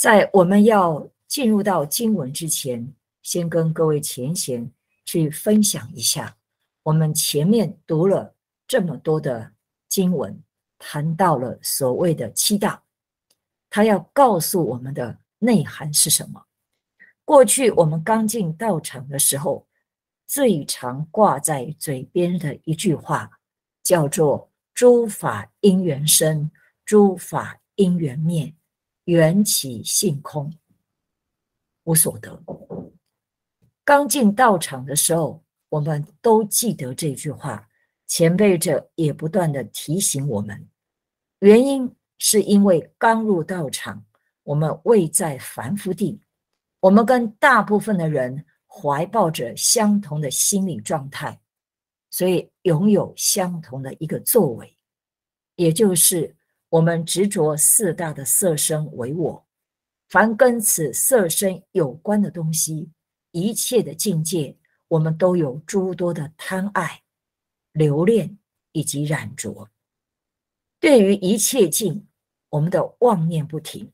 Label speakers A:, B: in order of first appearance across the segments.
A: 在我们要进入到经文之前，先跟各位浅显去分享一下，我们前面读了这么多的经文，谈到了所谓的七大，他要告诉我们的内涵是什么？过去我们刚进道场的时候，最常挂在嘴边的一句话叫做“诸法因缘生，诸法因缘灭”。缘起性空，无所得。刚进道场的时候，我们都记得这句话，前辈者也不断的提醒我们。原因是因为刚入道场，我们未在凡夫地，我们跟大部分的人怀抱着相同的心理状态，所以拥有相同的一个作为，也就是。我们执着四大的色身为我，凡跟此色身有关的东西，一切的境界，我们都有诸多的贪爱、留恋以及染着。对于一切境，我们的妄念不停，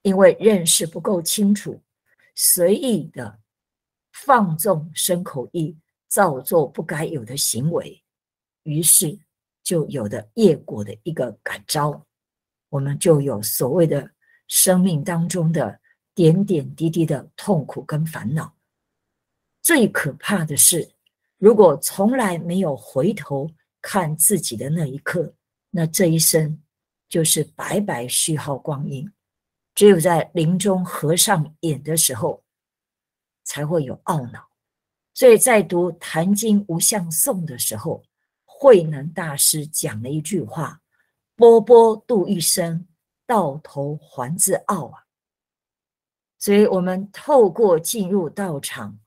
A: 因为认识不够清楚，随意的放纵身口意，造作不该有的行为，于是。就有的业果的一个感召，我们就有所谓的生命当中的点点滴滴的痛苦跟烦恼。最可怕的是，如果从来没有回头看自己的那一刻，那这一生就是白白虚耗光阴。只有在临终合上眼的时候，才会有懊恼。所以在读《坛经·无相颂》的时候。慧能大师讲了一句话：“波波度一生，到头还自傲啊。”所以，我们透过进入道场、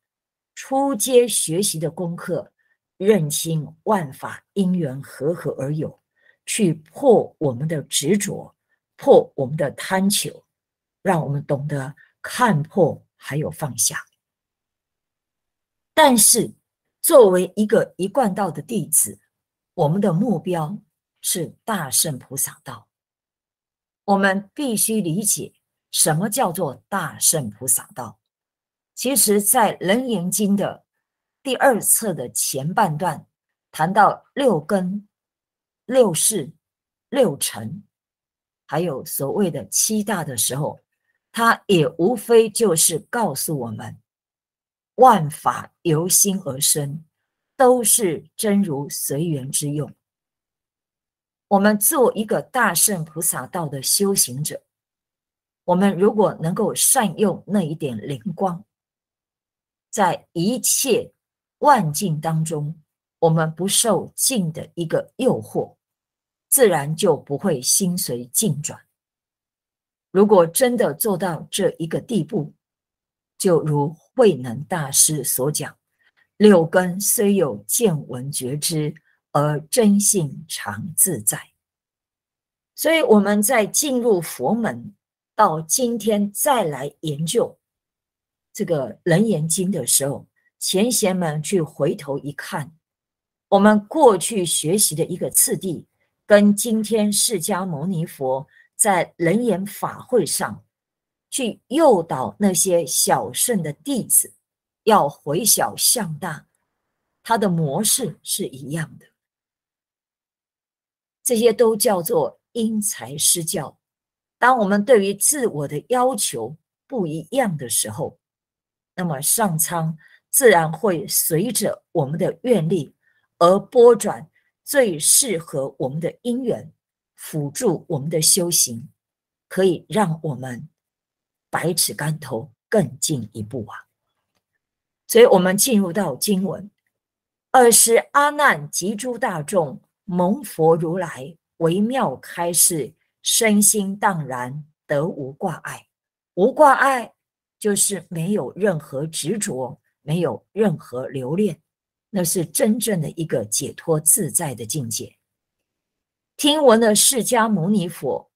A: 初阶学习的功课，认清万法因缘和合而有，去破我们的执着，破我们的贪求，让我们懂得看破还有放下。但是，作为一个一贯道的弟子，我们的目标是大圣菩萨道。我们必须理解什么叫做大圣菩萨道。其实，在《楞严经》的第二册的前半段，谈到六根、六事、六尘，还有所谓的七大的时候，它也无非就是告诉我们：万法由心而生。都是真如随缘之用。我们做一个大圣菩萨道的修行者，我们如果能够善用那一点灵光，在一切万境当中，我们不受境的一个诱惑，自然就不会心随境转。如果真的做到这一个地步，就如慧能大师所讲。六根虽有见闻觉知，而真性常自在。所以我们在进入佛门，到今天再来研究这个《楞严经》的时候，前贤们去回头一看，我们过去学习的一个次第，跟今天释迦牟尼佛在楞严法会上去诱导那些小圣的弟子。要回小向大，它的模式是一样的。这些都叫做因材施教。当我们对于自我的要求不一样的时候，那么上苍自然会随着我们的愿力而拨转最适合我们的因缘，辅助我们的修行，可以让我们百尺竿头更进一步啊！所以我们进入到经文，二是阿难及诸大众蒙佛如来微妙开示，身心荡然，得无挂碍。无挂碍就是没有任何执着，没有任何留恋，那是真正的一个解脱自在的境界。听闻了释迦牟尼佛，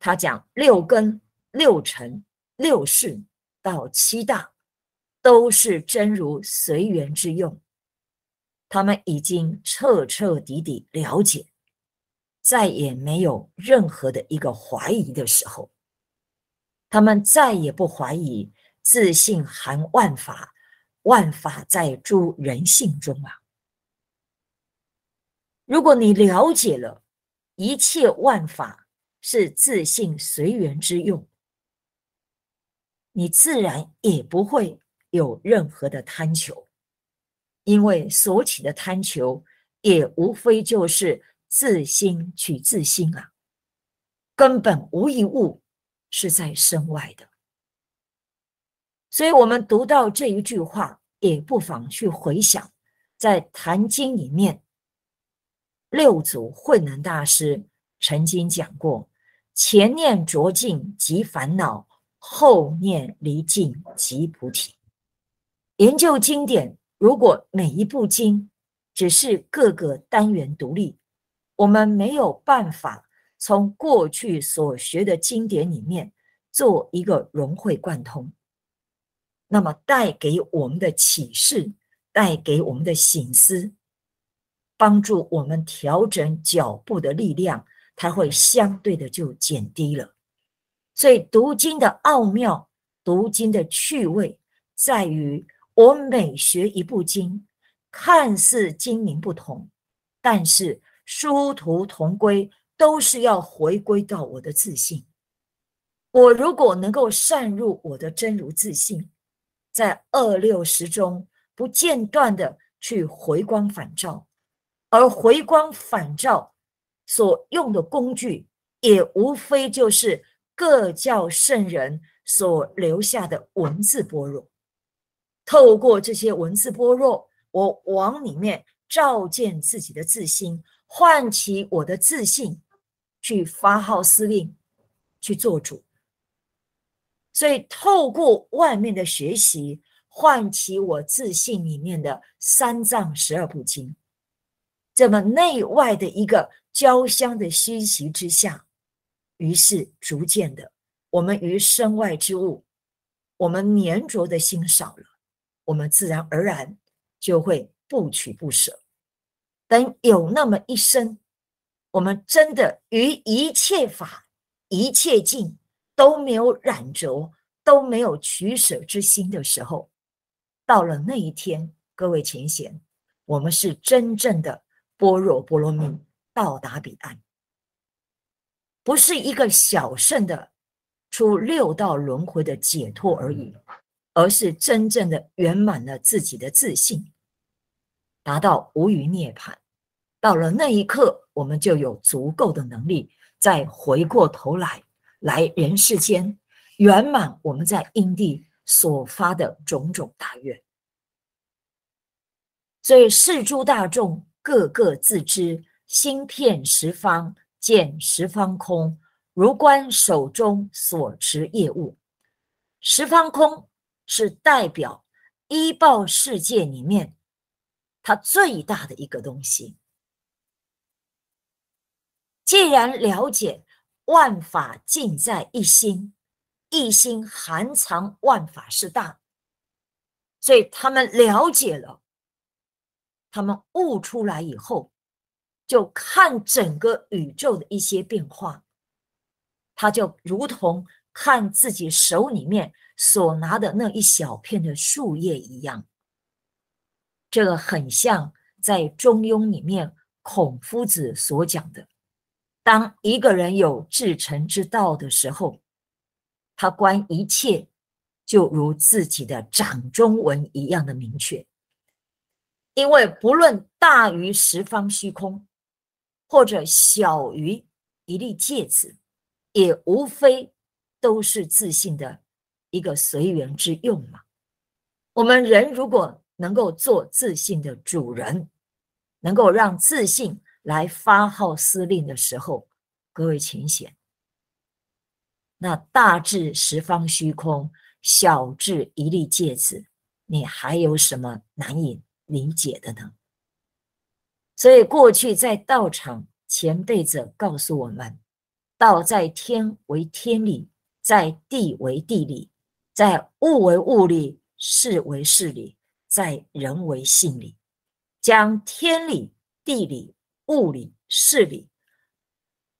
A: 他讲六根、六尘、六世到七大。都是真如随缘之用，他们已经彻彻底底了解，再也没有任何的一个怀疑的时候，他们再也不怀疑自信含万法，万法在诸人性中啊。如果你了解了一切万法是自信随缘之用，你自然也不会。有任何的贪求，因为所起的贪求也无非就是自心取自心啊，根本无一物是在身外的。所以，我们读到这一句话，也不妨去回想，在《坛经》里面，六祖慧能大师曾经讲过：“前念浊尽即烦恼，后念离境即菩提。”研究经典，如果每一部经只是各个单元独立，我们没有办法从过去所学的经典里面做一个融会贯通，那么带给我们的启示、带给我们的醒思、帮助我们调整脚步的力量，它会相对的就减低了。所以读经的奥妙、读经的趣味，在于。我每学一部经，看似经名不同，但是殊途同归，都是要回归到我的自信。我如果能够善入我的真如自信，在二六十中不间断的去回光返照，而回光返照所用的工具，也无非就是各教圣人所留下的文字般若。透过这些文字波若，我往里面照见自己的自心，唤起我的自信，去发号施令，去做主。所以，透过外面的学习，唤起我自信里面的三藏十二部经，这么内外的一个交相的熏习之下，于是逐渐的，我们于身外之物，我们粘着的心少了。我们自然而然就会不取不舍。等有那么一生，我们真的于一切法、一切境都没有染着，都没有取舍之心的时候，到了那一天，各位前想，我们是真正的般若波罗蜜到达彼岸，不是一个小圣的出六道轮回的解脱而已。而是真正的圆满了自己的自信，达到无余涅槃。到了那一刻，我们就有足够的能力再回过头来来人世间，圆满我们在因地所发的种种大愿。所以，世诸大众，个个自知心片十方，见十方空，如观手中所持业物，十方空。是代表医报世界里面，它最大的一个东西。既然了解万法尽在一心，一心含藏万法是大，所以他们了解了，他们悟出来以后，就看整个宇宙的一些变化，他就如同看自己手里面。所拿的那一小片的树叶一样，这个很像在《中庸》里面孔夫子所讲的：当一个人有至诚之道的时候，他观一切就如自己的掌中文一样的明确。因为不论大于十方虚空，或者小于一粒芥子，也无非都是自信的。一个随缘之用嘛。我们人如果能够做自信的主人，能够让自信来发号司令的时候，各位请写。那大至十方虚空，小至一粒芥子，你还有什么难以理解的呢？所以过去在道场前辈者告诉我们：道在天为天理，在地为地理。在物为物理，事为事理，在人为性理，将天理、地理、物理、事理、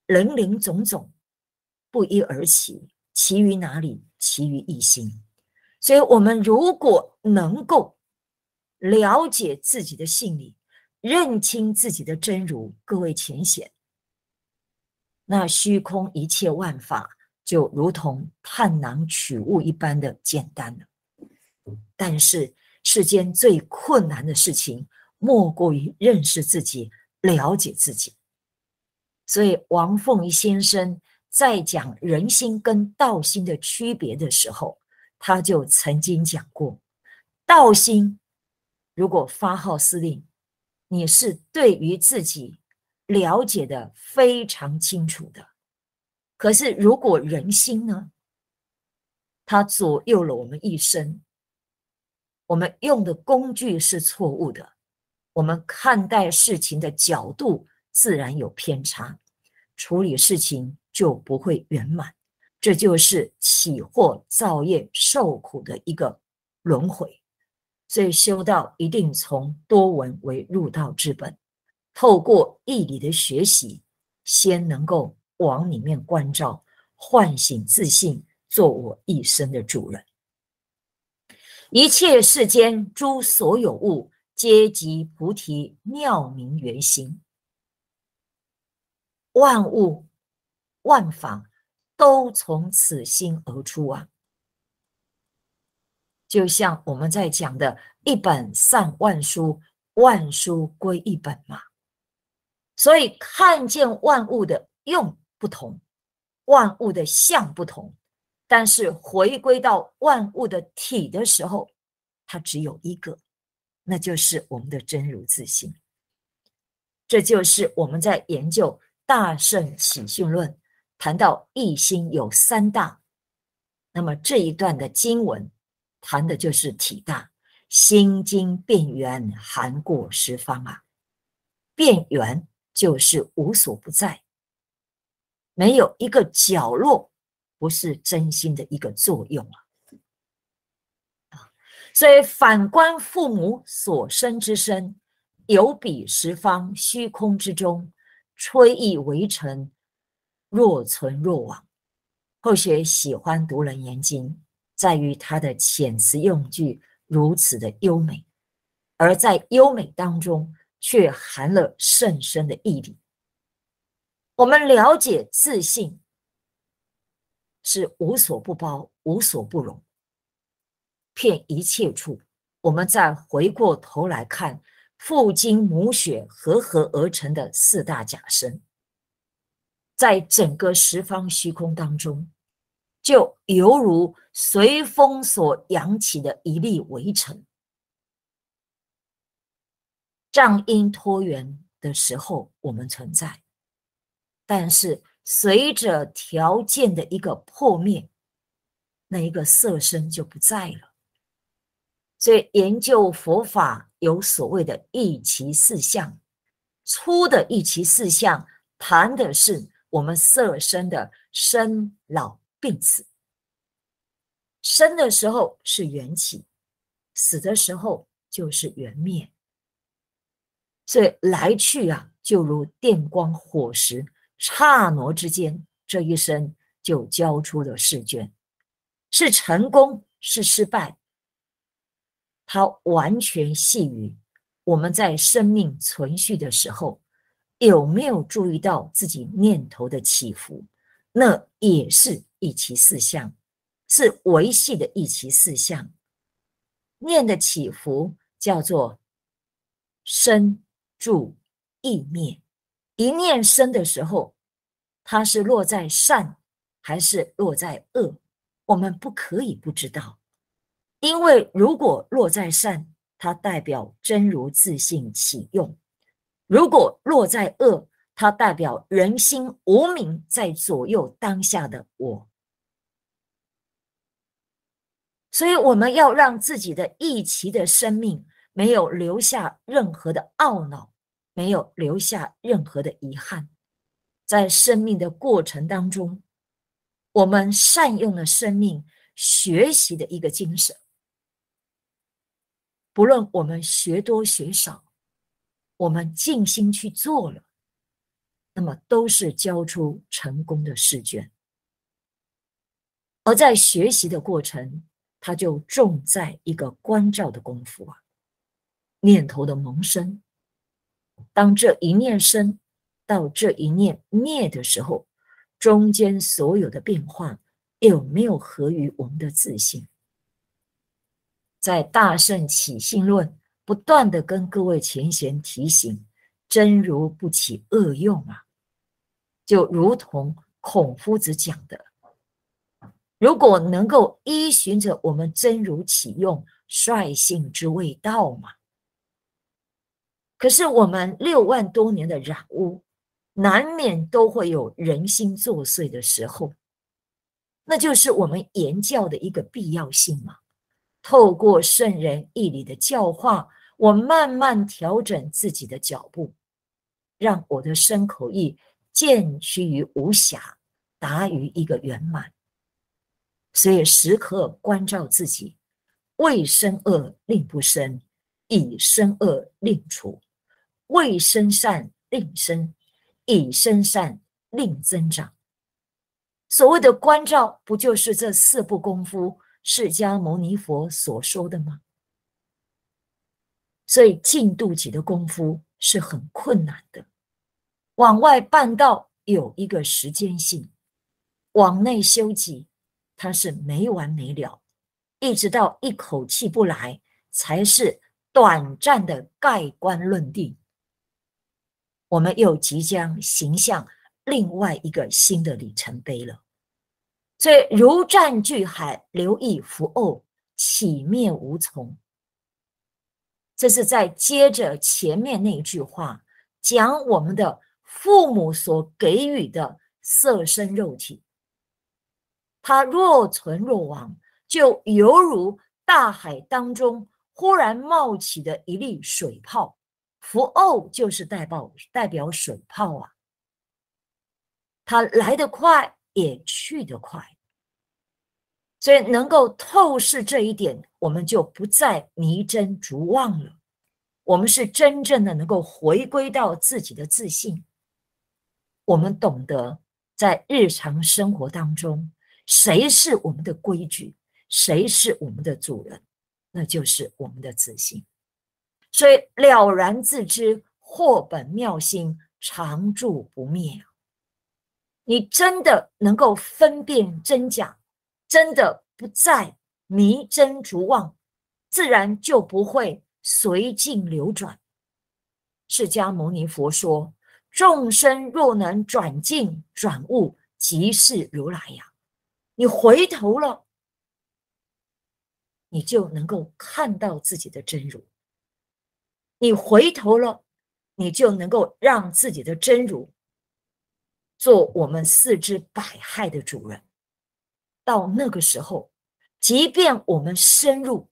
A: 人灵种种不一而起，起于哪里？起于一心。所以，我们如果能够了解自己的性理，认清自己的真如，各位浅显，那虚空一切万法。就如同探囊取物一般的简单了，但是世间最困难的事情，莫过于认识自己、了解自己。所以，王凤仪先生在讲人心跟道心的区别的时候，他就曾经讲过：道心如果发号施令，你是对于自己了解的非常清楚的。可是，如果人心呢？它左右了我们一生。我们用的工具是错误的，我们看待事情的角度自然有偏差，处理事情就不会圆满。这就是起祸造业受苦的一个轮回。所以，修道一定从多闻为入道之本，透过义理的学习，先能够。往里面关照，唤醒自信，做我一生的主人。一切世间诸所有物，皆即菩提妙明原心，万物万法都从此心而出啊！就像我们在讲的，一本善万书，万书归一本嘛。所以看见万物的用。不同，万物的相不同，但是回归到万物的体的时候，它只有一个，那就是我们的真如自性。这就是我们在研究《大圣起信论》谈到一心有三大，那么这一段的经文谈的就是体大。心经遍圆含过十方啊，遍圆就是无所不在。没有一个角落不是真心的一个作用啊！啊，所以反观父母所生之身，有彼十方虚空之中，吹易为尘，若存若亡。后学喜欢读《楞严经》，在于它的遣词用句如此的优美，而在优美当中却含了甚深的义理。我们了解自信是无所不包、无所不容，骗一切处。我们再回过头来看，父精母血合合而成的四大假身，在整个十方虚空当中，就犹如随风所扬起的一粒微尘。障因脱缘的时候，我们存在。但是随着条件的一个破灭，那一个色身就不在了。所以研究佛法有所谓的一奇四相，出的一奇四相谈的是我们色身的生老病死。生的时候是缘起，死的时候就是缘灭，所以来去啊，就如电光火石。刹那之间，这一生就交出了试卷，是成功是失败，它完全系于我们在生命存续的时候有没有注意到自己念头的起伏，那也是一期四项，是维系的一期四项。念的起伏叫做生住意灭。一念生的时候，它是落在善，还是落在恶？我们不可以不知道，因为如果落在善，它代表真如自信启用；如果落在恶，它代表人心无明在左右当下的我。所以，我们要让自己的一期的生命没有留下任何的懊恼。没有留下任何的遗憾，在生命的过程当中，我们善用了生命学习的一个精神。不论我们学多学少，我们尽心去做了，那么都是交出成功的试卷。而在学习的过程，他就重在一个关照的功夫啊，念头的萌生。当这一念生，到这一念灭的时候，中间所有的变化有没有合于我们的自性？在《大圣起信论》不断的跟各位前贤提醒：真如不起恶用啊，就如同孔夫子讲的，如果能够依循着我们真如起用率性之谓道嘛。可是我们六万多年的染污，难免都会有人心作祟的时候，那就是我们言教的一个必要性嘛。透过圣人义理的教化，我慢慢调整自己的脚步，让我的身口意渐趋于无瑕，达于一个圆满。所以时刻关照自己，未生恶令不生，以生恶令除。未生善令生，已生善令增长。所谓的关照，不就是这四部功夫，释迦牟尼佛所说的吗？所以，净度己的功夫是很困难的。往外办道有一个时间性，往内修己，它是没完没了，一直到一口气不来，才是短暂的盖棺论定。我们又即将行向另外一个新的里程碑了，所以如战巨海，留意浮沤，起灭无从。这是在接着前面那一句话讲我们的父母所给予的色身肉体，它若存若亡，就犹如大海当中忽然冒起的一粒水泡。福沤就是带爆，代表水泡啊，它来得快，也去得快，所以能够透视这一点，我们就不再迷真逐妄了。我们是真正的能够回归到自己的自信。我们懂得在日常生活当中，谁是我们的规矩，谁是我们的主人，那就是我们的自信。所以了然自知，或本妙心常住不灭你真的能够分辨真假，真的不再迷真逐妄，自然就不会随境流转。释迦牟尼佛说：众生若能转境转悟，即是如来呀！你回头了，你就能够看到自己的真如。你回头了，你就能够让自己的真如做我们四肢百害的主人。到那个时候，即便我们深入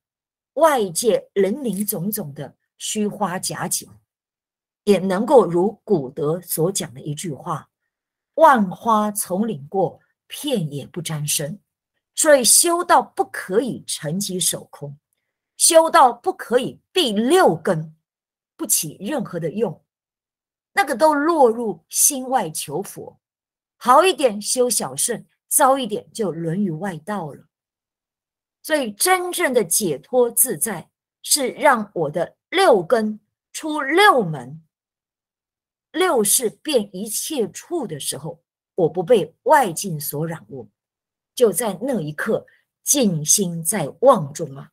A: 外界林林种种的虚花假景，也能够如古德所讲的一句话：“万花丛里过，片叶不沾身。”所以，修道不可以成其手空，修道不可以避六根。不起任何的用，那个都落入心外求佛，好一点修小圣，糟一点就沦于外道了。所以，真正的解脱自在是让我的六根出六门，六是变一切处的时候，我不被外境所染污，就在那一刻，静心在望中啊。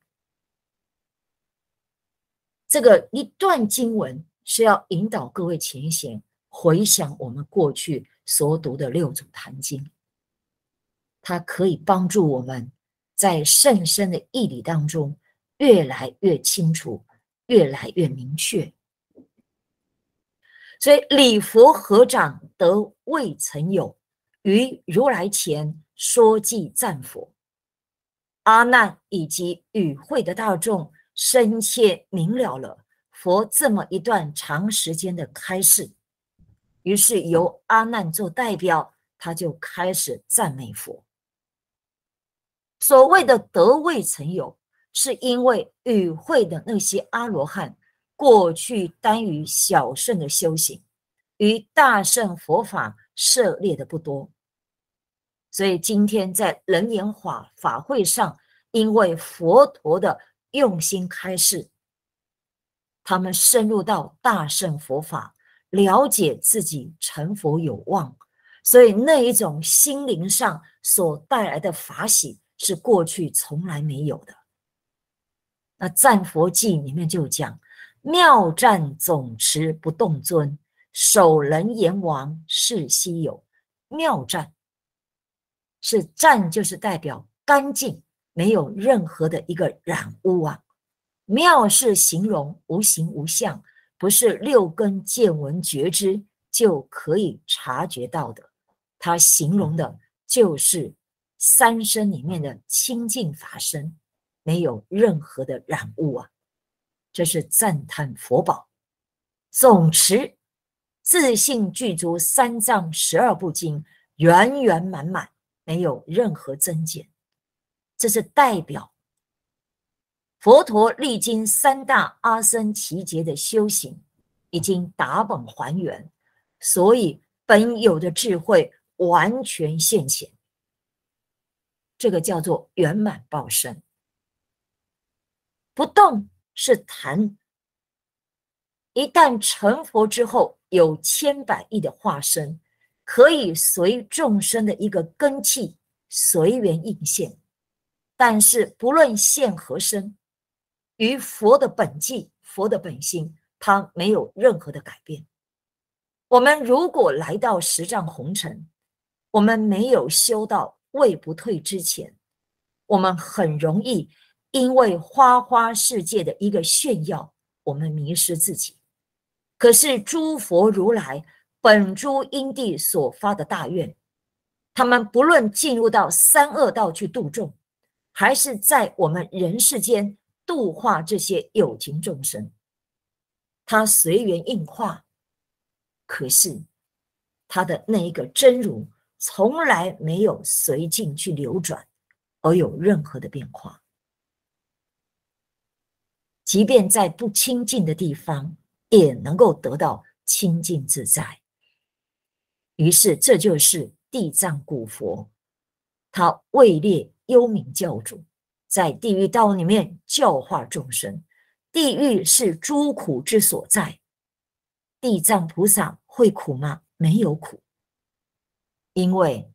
A: 这个一段经文是要引导各位前贤回想我们过去所读的六祖坛经，它可以帮助我们在甚深的义理当中越来越清楚，越来越明确。所以礼佛合掌得未曾有，于如来前说偈赞佛，阿难以及与会的大众。深切明了了佛这么一段长时间的开示，于是由阿难做代表，他就开始赞美佛。所谓的得未曾有，是因为与会的那些阿罗汉过去耽于小圣的修行，与大圣佛法涉猎的不多，所以今天在人言法法会上，因为佛陀的。用心开示，他们深入到大圣佛法，了解自己成佛有望，所以那一种心灵上所带来的法喜是过去从来没有的。那《战佛记》里面就讲：“妙战总持不动尊，守人阎王是稀有。”妙战是战，就是代表干净。没有任何的一个染污啊，妙是形容无形无相，不是六根见闻觉知就可以察觉到的。它形容的就是三身里面的清净法身，没有任何的染污啊。这是赞叹佛宝，总持自信具足三藏十二部经，圆圆满满，没有任何增减。这是代表佛陀历经三大阿僧奇劫的修行，已经达本还原，所以本有的智慧完全现前。这个叫做圆满报身。不动是禅。一旦成佛之后，有千百亿的化身，可以随众生的一个根气，随缘应现。但是不论现和身，于佛的本迹、佛的本心，它没有任何的改变。我们如果来到十丈红尘，我们没有修到位不退之前，我们很容易因为花花世界的一个炫耀，我们迷失自己。可是诸佛如来本诸因地所发的大愿，他们不论进入到三恶道去度众。还是在我们人世间度化这些有情众生，他随缘应化，可是他的那一个真如从来没有随境去流转而有任何的变化，即便在不清净的地方也能够得到清净自在。于是，这就是地藏古佛，他位列。幽冥教主在地狱道里面教化众生，地狱是诸苦之所在。地藏菩萨会苦吗？没有苦，因为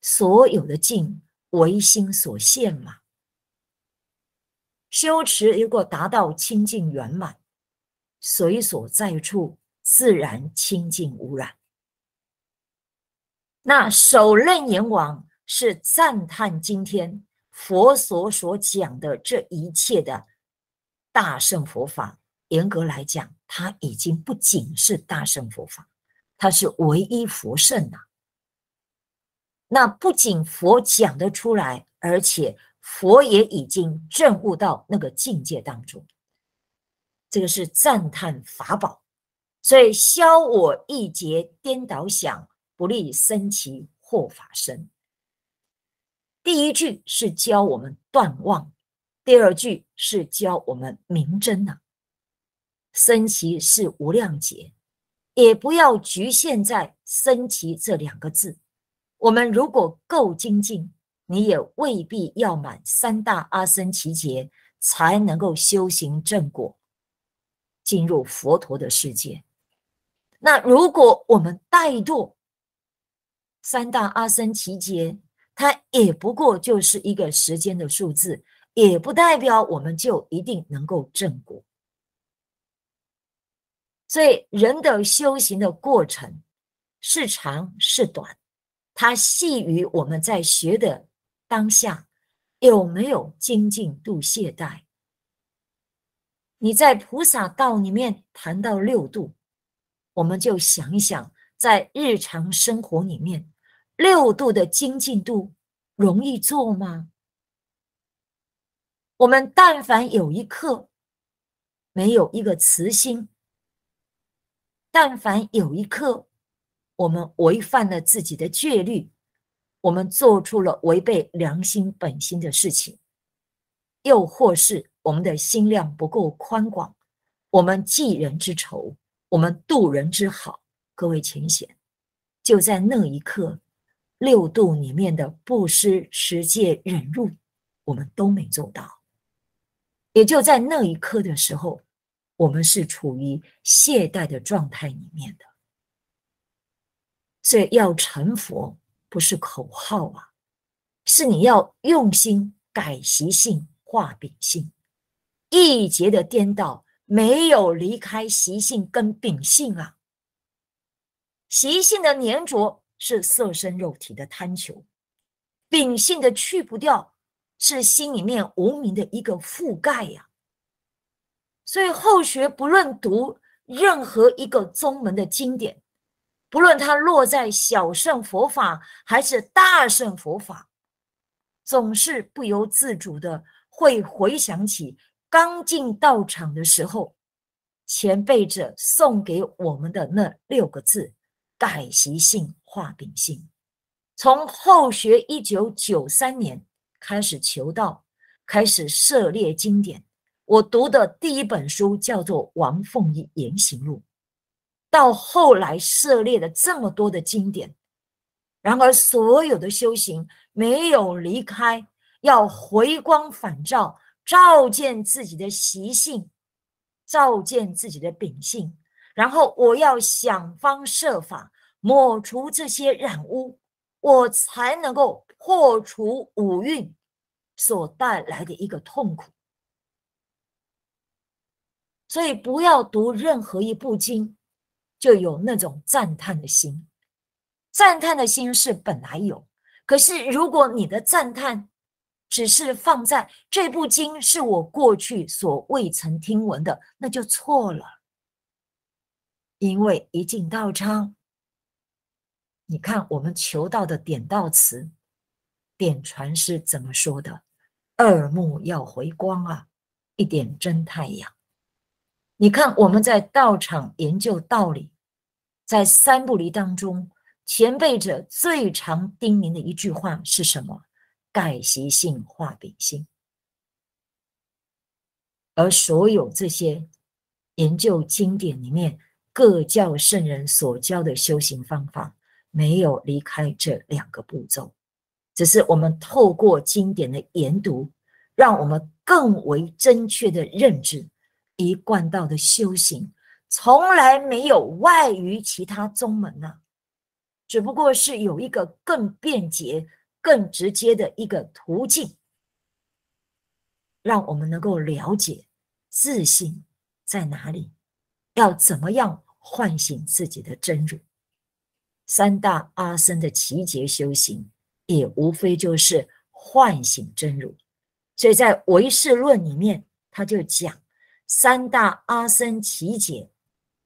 A: 所有的境唯心所现嘛。修持如果达到清净圆满，随所在处自然清净无染。那首任阎王。是赞叹今天佛所所讲的这一切的大圣佛法。严格来讲，它已经不仅是大圣佛法，它是唯一佛圣了。那不仅佛讲得出来，而且佛也已经证悟到那个境界当中。这个是赞叹法宝，所以消我一劫颠倒想，不利生其或法身。第一句是教我们断妄，第二句是教我们明真呐。升起是无量劫，也不要局限在升起这两个字。我们如果够精进，你也未必要满三大阿僧祇劫才能够修行正果，进入佛陀的世界。那如果我们怠惰，三大阿僧祇劫。它也不过就是一个时间的数字，也不代表我们就一定能够正果。所以，人的修行的过程是长是短，它系于我们在学的当下有没有精进度懈怠。你在菩萨道里面谈到六度，我们就想一想，在日常生活里面。六度的精进度容易做吗？我们但凡有一刻没有一个慈心，但凡有一刻我们违反了自己的戒律，我们做出了违背良心本心的事情，又或是我们的心量不够宽广，我们记人之仇，我们度人之好。各位，请显，就在那一刻。六度里面的布施、持戒、忍辱，我们都没做到。也就在那一刻的时候，我们是处于懈怠的状态里面的。所以要成佛，不是口号啊，是你要用心改习性、化秉性。一节的颠倒，没有离开习性跟秉性啊。习性的粘着。是色身肉体的贪求，秉性的去不掉，是心里面无明的一个覆盖呀。所以后学不论读任何一个宗门的经典，不论它落在小乘佛法还是大乘佛法，总是不由自主的会回想起刚进道场的时候，前辈者送给我们的那六个字：改习性。化秉性，从后学一九九三年开始求道，开始涉猎经典。我读的第一本书叫做《王凤仪言行录》，到后来涉猎了这么多的经典。然而，所有的修行没有离开，要回光返照，照见自己的习性，照见自己的秉性，然后我要想方设法。抹除这些染污，我才能够破除五蕴所带来的一个痛苦。所以，不要读任何一部经，就有那种赞叹的心。赞叹的心是本来有，可是如果你的赞叹只是放在这部经是我过去所未曾听闻的，那就错了。因为一进道场。你看，我们求道的点道词、点传是怎么说的？二目要回光啊，一点真太阳。你看，我们在道场研究道理，在三不离当中，前辈者最常叮咛的一句话是什么？盖习性化秉性。而所有这些研究经典里面，各教圣人所教的修行方法。没有离开这两个步骤，只是我们透过经典的研读，让我们更为正确的认知一贯道的修行，从来没有外于其他宗门呐，只不过是有一个更便捷、更直接的一个途径，让我们能够了解自信在哪里，要怎么样唤醒自己的真如。三大阿僧的奇劫修行，也无非就是唤醒真如。所以在唯识论里面，他就讲三大阿僧奇劫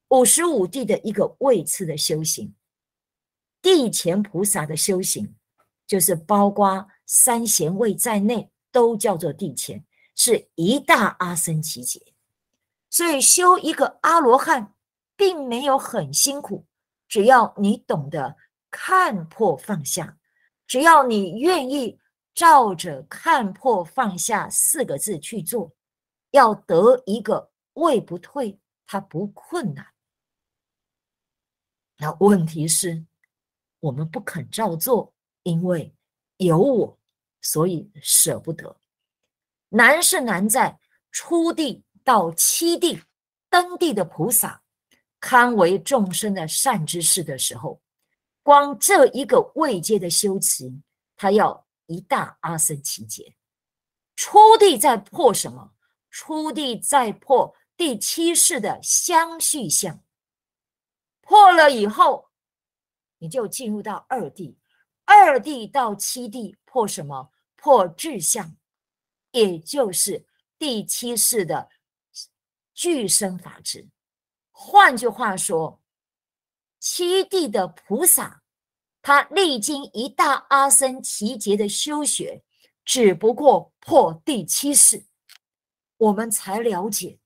A: 五十五地的一个位次的修行，地前菩萨的修行，就是包括三贤位在内，都叫做地前，是一大阿僧奇劫。所以修一个阿罗汉，并没有很辛苦。只要你懂得看破放下，只要你愿意照着“看破放下”四个字去做，要得一个位不退，它不困难。那问题是，我们不肯照做，因为有我，所以舍不得。难是难在初地到七地登地的菩萨。堪为众生的善之事的时候，光这一个未阶的修持，他要一大阿僧祇劫。初地在破什么？初地在破第七世的相续相。破了以后，你就进入到二地。二地到七地破什么？破智相，也就是第七世的具生法执。换句话说，七地的菩萨，他历经一大阿僧祇劫的修学，只不过破第七世，我们才了解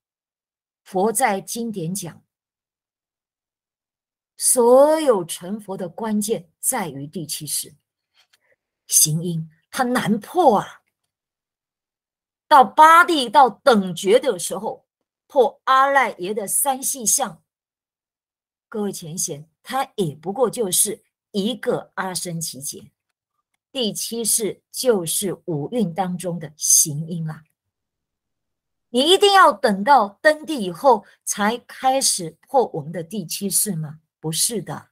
A: 佛在经典讲，所有成佛的关键在于第七世行因，它难破啊。到八地到等觉的时候。破阿赖耶的三细相，各位前贤，他也不过就是一个阿生奇劫。第七世就是五蕴当中的行因啊！你一定要等到登地以后才开始破我们的第七世吗？不是的，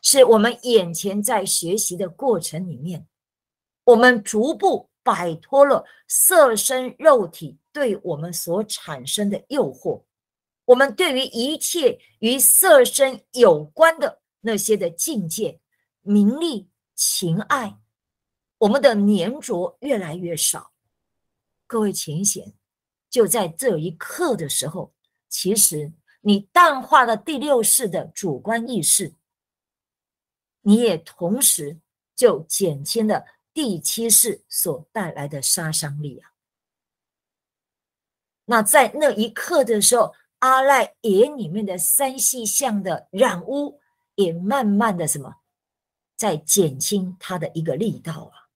A: 是我们眼前在学习的过程里面，我们逐步。摆脱了色身肉体对我们所产生的诱惑，我们对于一切与色身有关的那些的境界、名利、情爱，我们的粘着越来越少。各位，请想，就在这一刻的时候，其实你淡化了第六世的主观意识，你也同时就减轻了。第七世所带来的杀伤力啊！那在那一刻的时候，阿赖耶里面的三系相的染污也慢慢的什么，在减轻他的一个力道啊。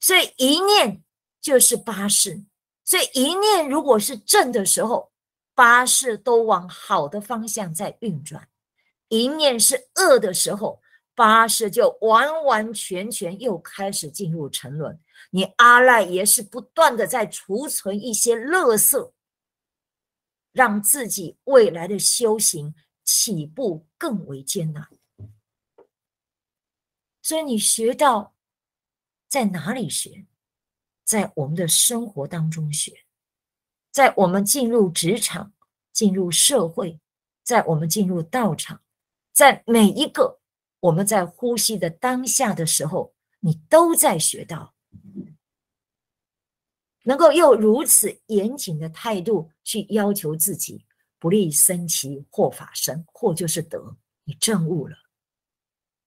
A: 所以一念就是八事，所以一念如果是正的时候，八事都往好的方向在运转；一念是恶的时候。八十就完完全全又开始进入沉沦，你阿赖也是不断的在储存一些乐色，让自己未来的修行起步更为艰难。所以你学到在哪里学，在我们的生活当中学，在我们进入职场、进入社会，在我们进入道场，在每一个。我们在呼吸的当下的时候，你都在学到，能够用如此严谨的态度去要求自己，不利生其或法生，或就是得你证悟了，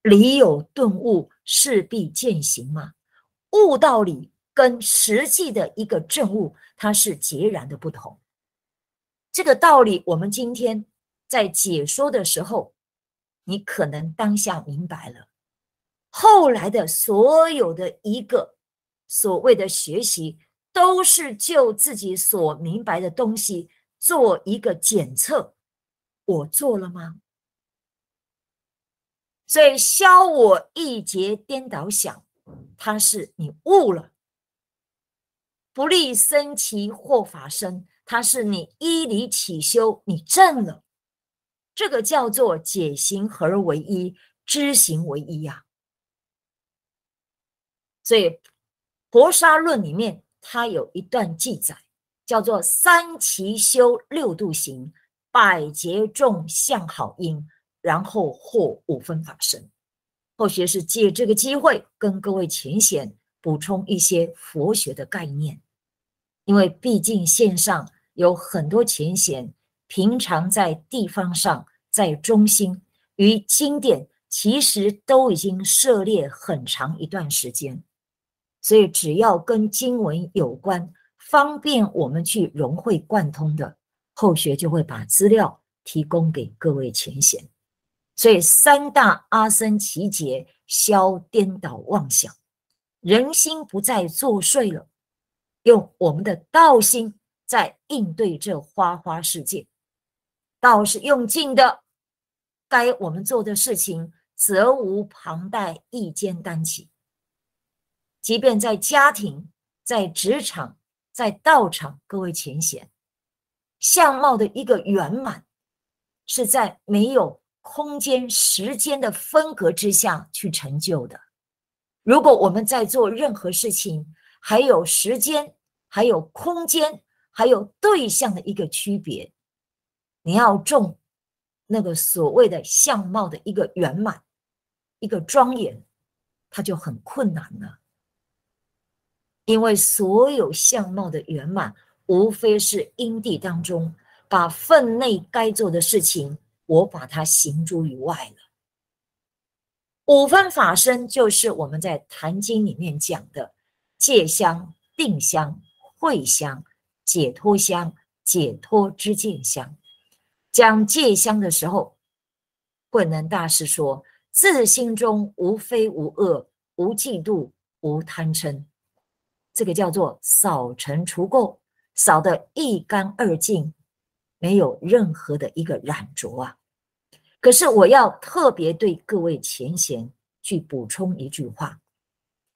A: 理有顿悟势必践行嘛？悟道理跟实际的一个证悟，它是截然的不同。这个道理，我们今天在解说的时候。你可能当下明白了，后来的所有的一个所谓的学习，都是就自己所明白的东西做一个检测，我做了吗？所以消我一劫颠倒想，它是你悟了；不利生其或法生，它是你依理起修，你正了。这个叫做“解行合而为一，知行为一”呀。所以，《婆沙论》里面它有一段记载，叫做“三其修六度行，百劫众向好因，然后获五分法身”。后学是借这个机会跟各位浅显补充一些佛学的概念，因为毕竟线上有很多浅显，平常在地方上。在中心与经典其实都已经涉猎很长一段时间，所以只要跟经文有关，方便我们去融会贯通的后学就会把资料提供给各位前贤。所以三大阿僧奇劫消，颠倒妄想人心不再作祟了，用我们的道心在应对这花花世界。道是用尽的，该我们做的事情，责无旁贷，一肩担起。即便在家庭、在职场、在道场，各位浅显，相貌的一个圆满，是在没有空间、时间的分隔之下去成就的。如果我们在做任何事情，还有时间，还有空间，还有对象的一个区别。你要种那个所谓的相貌的一个圆满、一个庄严，它就很困难了。因为所有相貌的圆满，无非是因地当中把分内该做的事情，我把它行诸于外了。五分法身就是我们在《坛经》里面讲的戒香、定香、慧香、解脱香、解脱之见香。讲戒香的时候，慧能大师说：“自心中无非无恶无嫉妒无贪嗔，这个叫做扫尘除垢，扫得一干二净，没有任何的一个染浊啊。”可是我要特别对各位前贤去补充一句话：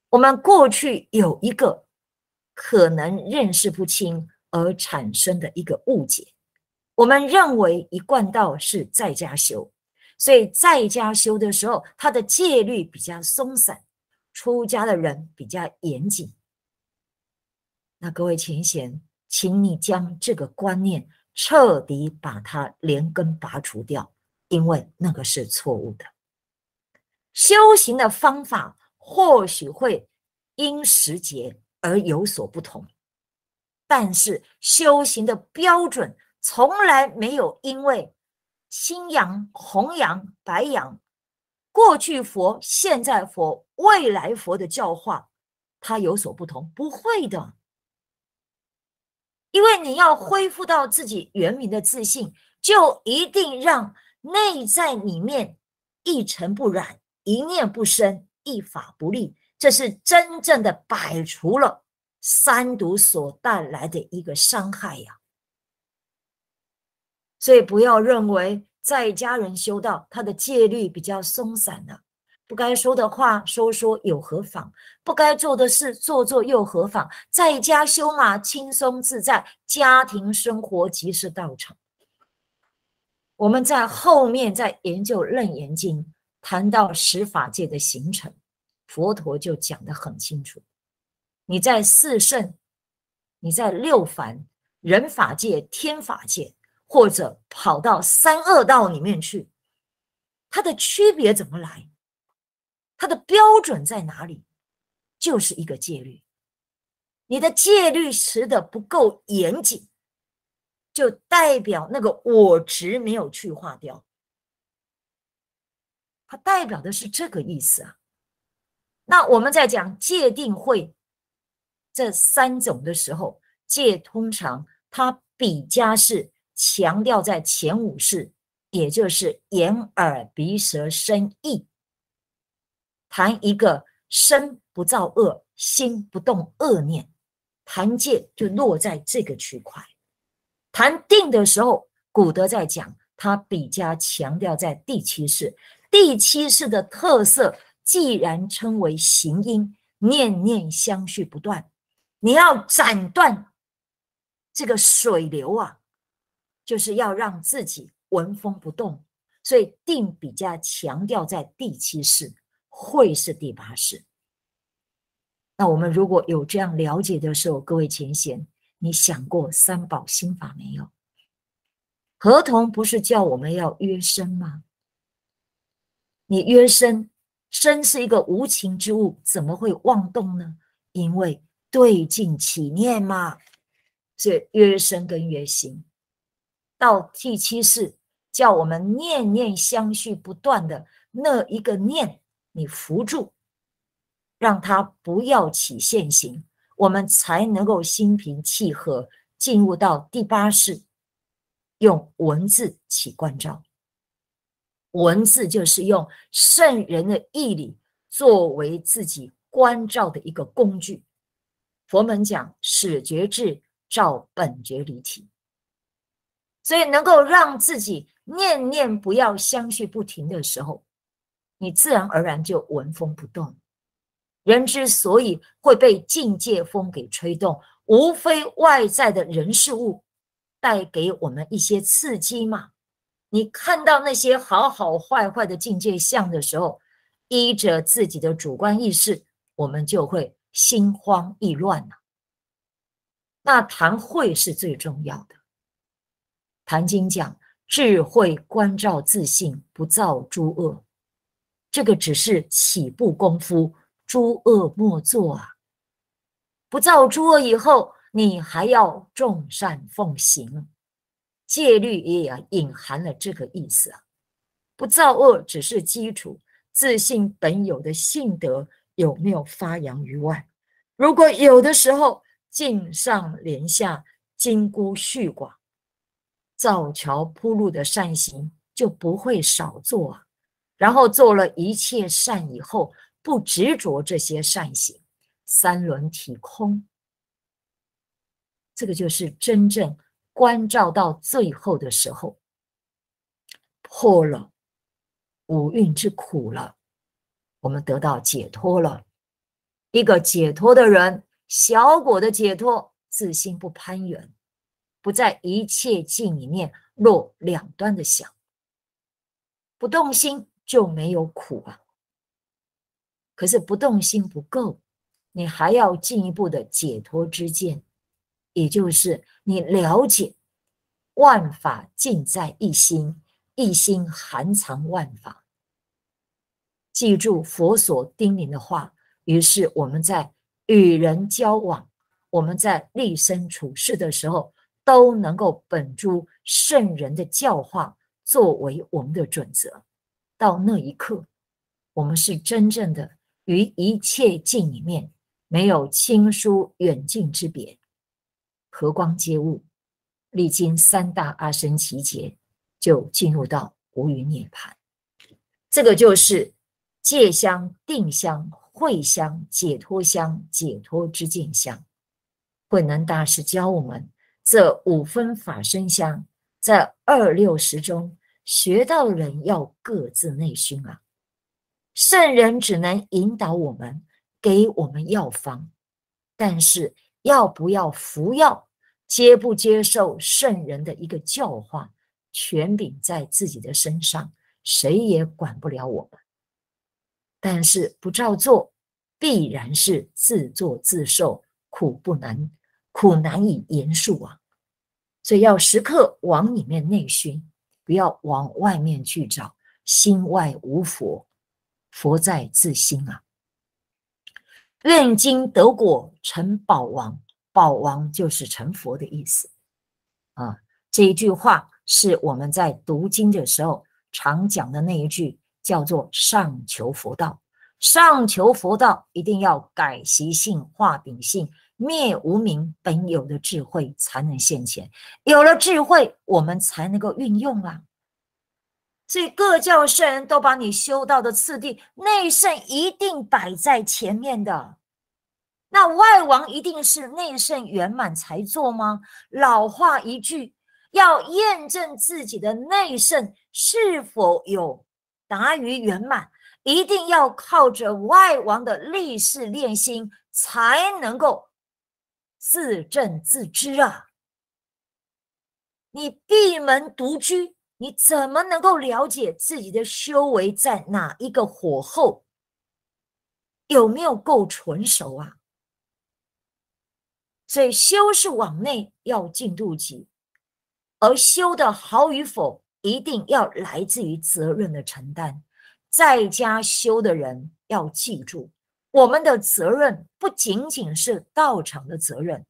A: 我们过去有一个可能认识不清而产生的一个误解。我们认为一贯道是在家修，所以在家修的时候，他的戒律比较松散，出家的人比较严谨。那各位前贤，请你将这个观念彻底把它连根拔除掉，因为那个是错误的。修行的方法或许会因时节而有所不同，但是修行的标准。从来没有因为新阳、红阳、白阳，过去佛、现在佛、未来佛的教化，它有所不同，不会的。因为你要恢复到自己原名的自信，就一定让内在里面一尘不染、一念不生、一法不立，这是真正的摆除了三毒所带来的一个伤害呀。所以不要认为在家人修道，他的戒律比较松散的，不该说的话说说有何妨？不该做的事做做又何妨？在家修嘛，轻松自在，家庭生活即是道场。我们在后面在研究《楞严经》，谈到十法界的形成，佛陀就讲得很清楚：你在四圣，你在六凡，人法界、天法界。或者跑到三恶道里面去，它的区别怎么来？它的标准在哪里？就是一个戒律，你的戒律持的不够严谨，就代表那个我执没有去化掉。它代表的是这个意思啊。那我们在讲戒定慧这三种的时候，戒通常它比较是。强调在前五世，也就是眼耳鼻舌身意，谈一个身不造恶，心不动恶念，谈戒就落在这个区块。谈定的时候，古德在讲，他比较强调在第七世。第七世的特色，既然称为行音，念念相续不断，你要斩断这个水流啊。就是要让自己纹风不动，所以定比较强调在第七式，会是第八式。那我们如果有这样了解的时候，各位前贤，你想过三宝心法没有？合同不是叫我们要约身吗？你约身，身是一个无情之物，怎么会妄动呢？因为对境起念嘛，所以约身跟约行到第七世，叫我们念念相续不断的那一个念，你扶住，让它不要起现行，我们才能够心平气和进入到第八世，用文字起关照。文字就是用圣人的义理作为自己关照的一个工具。佛门讲始觉智照本觉离体。所以，能够让自己念念不要相续不停的时候，你自然而然就闻风不动。人之所以会被境界风给吹动，无非外在的人事物带给我们一些刺激嘛。你看到那些好好坏坏的境界相的时候，依着自己的主观意识，我们就会心慌意乱了。那谈会是最重要的。《坛经》讲智慧关照自信，不造诸恶。这个只是起步功夫，诸恶莫作啊！不造诸恶以后，你还要众善奉行，戒律也隐含了这个意思啊！不造恶只是基础，自信本有的性德有没有发扬于外？如果有的时候，敬上廉下，金孤续寡。造桥铺路的善行就不会少做，然后做了一切善以后，不执着这些善行，三轮体空，这个就是真正关照到最后的时候，破了五蕴之苦了，我们得到解脱了。一个解脱的人，小果的解脱，自信不攀缘。不在一切境里面落两端的想，不动心就没有苦啊。可是不动心不够，你还要进一步的解脱之见，也就是你了解万法尽在一心，一心含藏万法。记住佛所叮咛的话，于是我们在与人交往，我们在立身处世的时候。都能够本诸圣人的教化作为我们的准则，到那一刻，我们是真正的于一切境里面没有亲疏远近之别，和光接物，历经三大阿僧祇劫，就进入到无余涅槃。这个就是戒相、定相、慧相、解脱相、解脱之境相。慧能大师教我们。这五分法身香，在二六十中学道人要各自内熏啊。圣人只能引导我们，给我们药方，但是要不要服药，接不接受圣人的一个教化，权柄在自己的身上，谁也管不了我们。但是不照做，必然是自作自受，苦不能。苦难以言述啊，所以要时刻往里面内熏，不要往外面去找。心外无佛，佛在自心啊。愿今得果成宝王，宝王就是成佛的意思啊。这一句话是我们在读经的时候常讲的那一句，叫做“上求佛道”。上求佛道，一定要改习性、化秉性。灭无明本有的智慧才能现前，有了智慧，我们才能够运用啊。所以各教圣人都把你修道的次第内圣一定摆在前面的，那外王一定是内圣圆满才做吗？老话一句，要验证自己的内圣是否有达于圆满，一定要靠着外王的历事练心才能够。自证自知啊！你闭门独居，你怎么能够了解自己的修为在哪一个火候，有没有够纯熟啊？所以修是往内要进度脐，而修的好与否，一定要来自于责任的承担。在家修的人要记住。我们的责任不仅仅是道场的责任，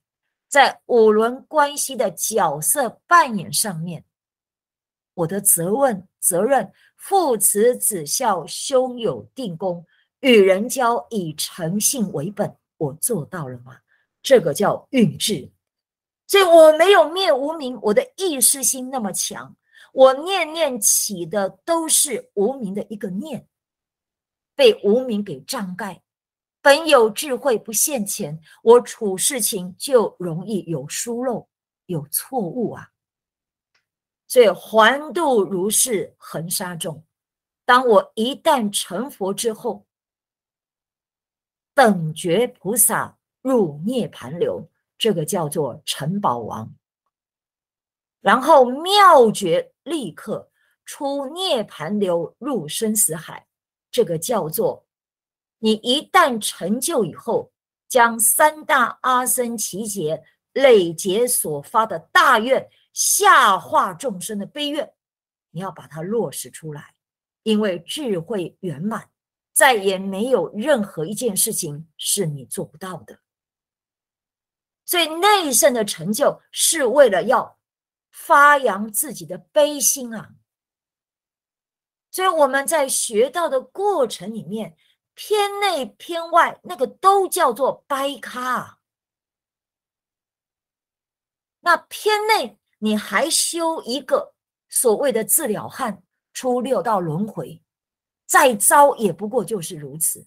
A: 在五伦关系的角色扮演上面，我的责问责任，父慈子孝，兄友弟恭，与人交以诚信为本，我做到了吗？这个叫运智，所以我没有灭无名，我的意识心那么强，我念念起的都是无名的一个念，被无名给障盖。本有智慧不现前，我处事情就容易有疏漏、有错误啊。所以还度如是恒沙众。当我一旦成佛之后，等觉菩萨入涅盘流，这个叫做成宝王。然后妙觉立刻出涅盘流入生死海，这个叫做。你一旦成就以后，将三大阿僧奇劫累劫所发的大愿，下化众生的悲愿，你要把它落实出来。因为智慧圆满，再也没有任何一件事情是你做不到的。所以内圣的成就是为了要发扬自己的悲心啊。所以我们在学到的过程里面。偏内偏外，那个都叫做掰咖。那偏内你还修一个所谓的治了汉，出六道轮回，再招也不过就是如此。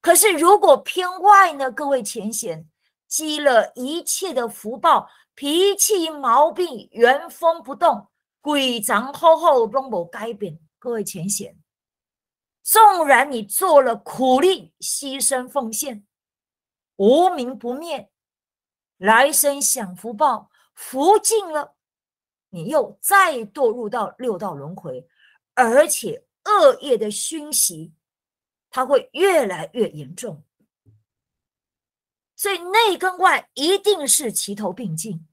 A: 可是如果偏外呢？各位浅显积了一切的福报，脾气毛病原封不动，鬼藏厚厚拢无改变。各位浅显。纵然你做了苦力，牺牲奉献，无名不灭，来生享福报，福尽了，你又再堕入到六道轮回，而且恶业的熏习，它会越来越严重。所以内跟外一定是齐头并进。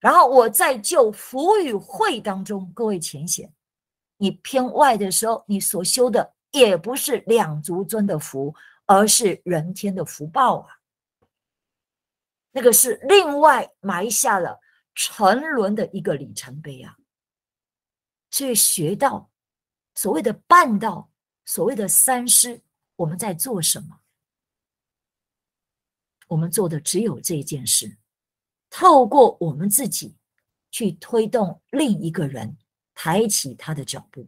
A: 然后我在就福与慧当中，各位浅显。你偏外的时候，你所修的也不是两足尊的福，而是人天的福报啊。那个是另外埋下了沉沦的一个里程碑啊。所以学到所谓的半道，所谓的三师，我们在做什么？我们做的只有这一件事：透过我们自己去推动另一个人。抬起他的脚步，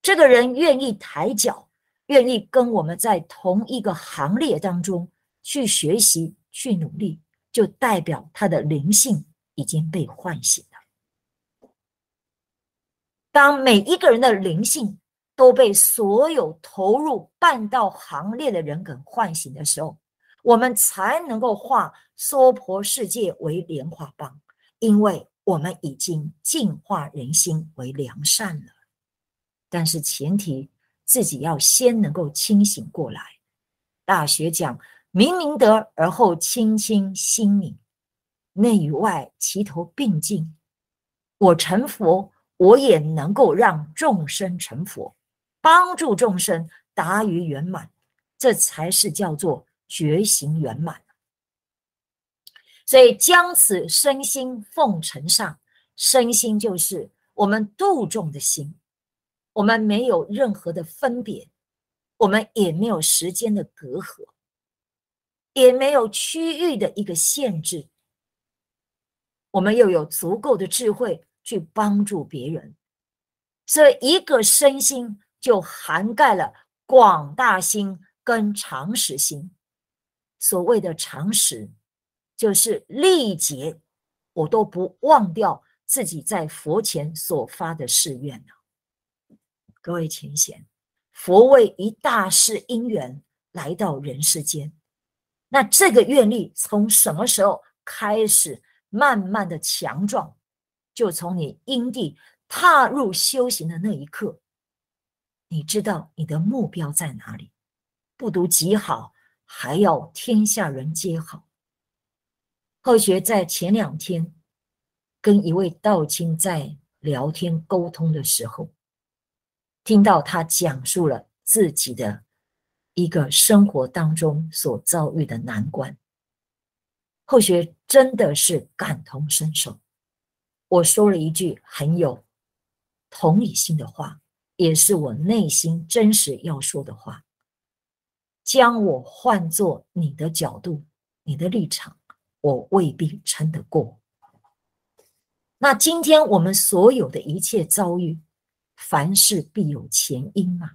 A: 这个人愿意抬脚，愿意跟我们在同一个行列当中去学习、去努力，就代表他的灵性已经被唤醒了。当每一个人的灵性都被所有投入半道行列的人给唤醒的时候，我们才能够化娑婆世界为莲花帮，因为。我们已经净化人心为良善了，但是前提自己要先能够清醒过来。大学讲“明明德而后亲亲心明”，内与外齐头并进。我成佛，我也能够让众生成佛，帮助众生达于圆满，这才是叫做觉醒圆满。所以，将此身心奉承上，身心就是我们度众的心。我们没有任何的分别，我们也没有时间的隔阂，也没有区域的一个限制。我们又有足够的智慧去帮助别人，所以一个身心就涵盖了广大心跟常识心。所谓的常识。就是历劫，我都不忘掉自己在佛前所发的誓愿呢。各位亲贤，佛为一大事因缘来到人世间，那这个愿力从什么时候开始慢慢的强壮？就从你因地踏入修行的那一刻，你知道你的目标在哪里？不独极好，还要天下人皆好。后学在前两天跟一位道亲在聊天沟通的时候，听到他讲述了自己的一个生活当中所遭遇的难关，后学真的是感同身受。我说了一句很有同理心的话，也是我内心真实要说的话，将我换作你的角度，你的立场。我未必撑得过。那今天我们所有的一切遭遇，凡事必有前因嘛。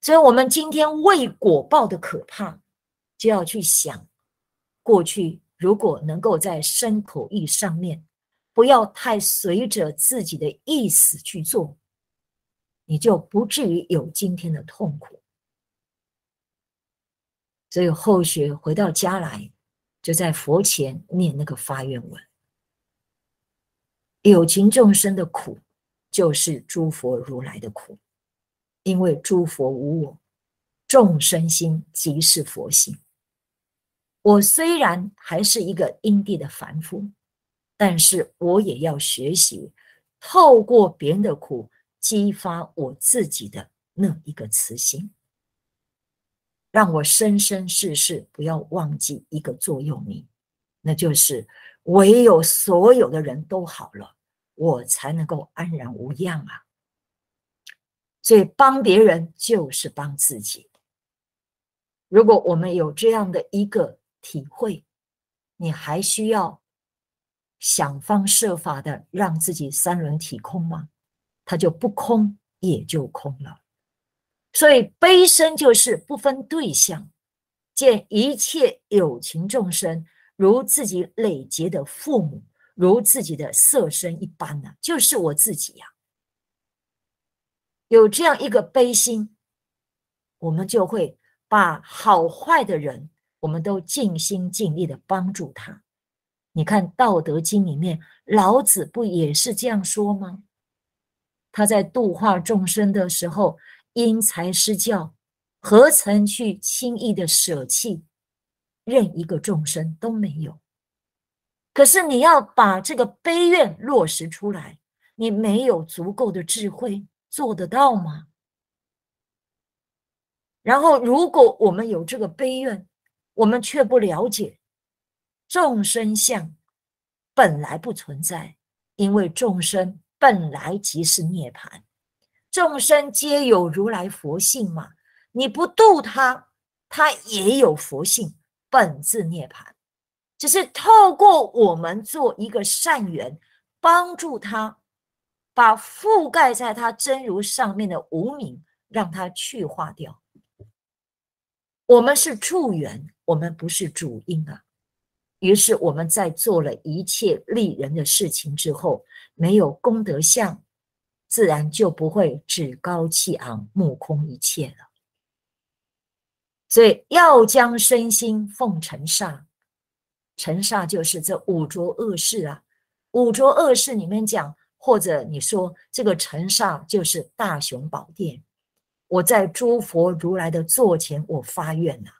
A: 所以，我们今天未果报的可怕，就要去想过去。如果能够在身口意上面不要太随着自己的意思去做，你就不至于有今天的痛苦。所以后学回到家来，就在佛前念那个发愿文。有情众生的苦，就是诸佛如来的苦，因为诸佛无我，众生心即是佛心。我虽然还是一个因地的凡夫，但是我也要学习，透过别人的苦，激发我自己的那一个慈心。让我生生世世不要忘记一个座右铭，那就是唯有所有的人都好了，我才能够安然无恙啊。所以帮别人就是帮自己。如果我们有这样的一个体会，你还需要想方设法的让自己三轮体空吗？它就不空也就空了。所以悲身就是不分对象，见一切有情众生，如自己累劫的父母，如自己的色身一般呢，就是我自己呀。有这样一个悲心，我们就会把好坏的人，我们都尽心尽力的帮助他。你看《道德经》里面，老子不也是这样说吗？他在度化众生的时候。因材施教，何曾去轻易的舍弃任一个众生都没有。可是你要把这个悲怨落实出来，你没有足够的智慧，做得到吗？然后，如果我们有这个悲怨，我们却不了解众生相本来不存在，因为众生本来即是涅槃。众生皆有如来佛性嘛？你不度他，他也有佛性，本自涅槃。只是透过我们做一个善缘，帮助他把覆盖在他真如上面的无名，让他去化掉。我们是助缘，我们不是主因啊。于是我们在做了一切利人的事情之后，没有功德相。自然就不会趾高气昂、目空一切了。所以要将身心奉成煞，成煞就是这五浊恶世啊。五浊恶世里面讲，或者你说这个成煞就是大雄宝殿。我在诸佛如来的座前，我发愿呐，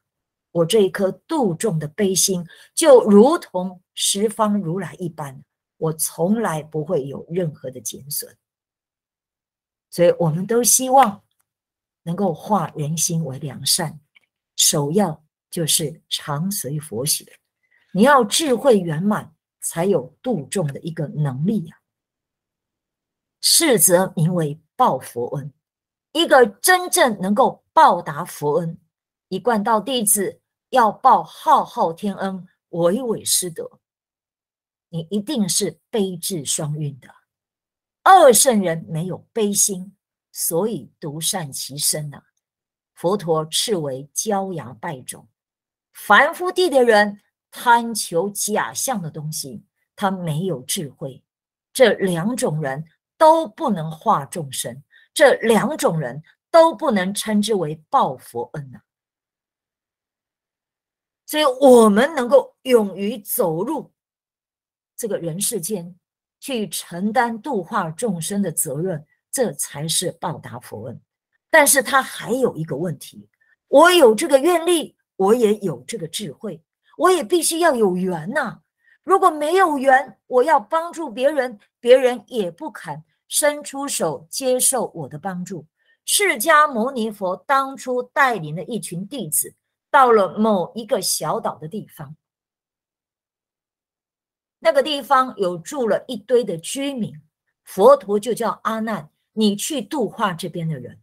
A: 我这一颗度众的悲心，就如同十方如来一般，我从来不会有任何的减损。所以，我们都希望能够化人心为良善，首要就是常随佛学。你要智慧圆满，才有度众的一个能力呀。世则名为报佛恩，一个真正能够报答佛恩，一贯道弟子要报浩浩天恩，伟伟师德，你一定是悲智双运的。二圣人没有悲心，所以独善其身呐，佛陀斥为骄阳败种，凡夫地的人贪求假象的东西，他没有智慧。这两种人都不能化众生，这两种人都不能称之为报佛恩呐。所以我们能够勇于走入这个人世间。去承担度化众生的责任，这才是报答佛恩。但是他还有一个问题，我有这个愿力，我也有这个智慧，我也必须要有缘呐。如果没有缘，我要帮助别人，别人也不肯伸出手接受我的帮助。释迦牟尼佛当初带领了一群弟子，到了某一个小岛的地方。那个地方有住了一堆的居民，佛陀就叫阿难，你去度化这边的人。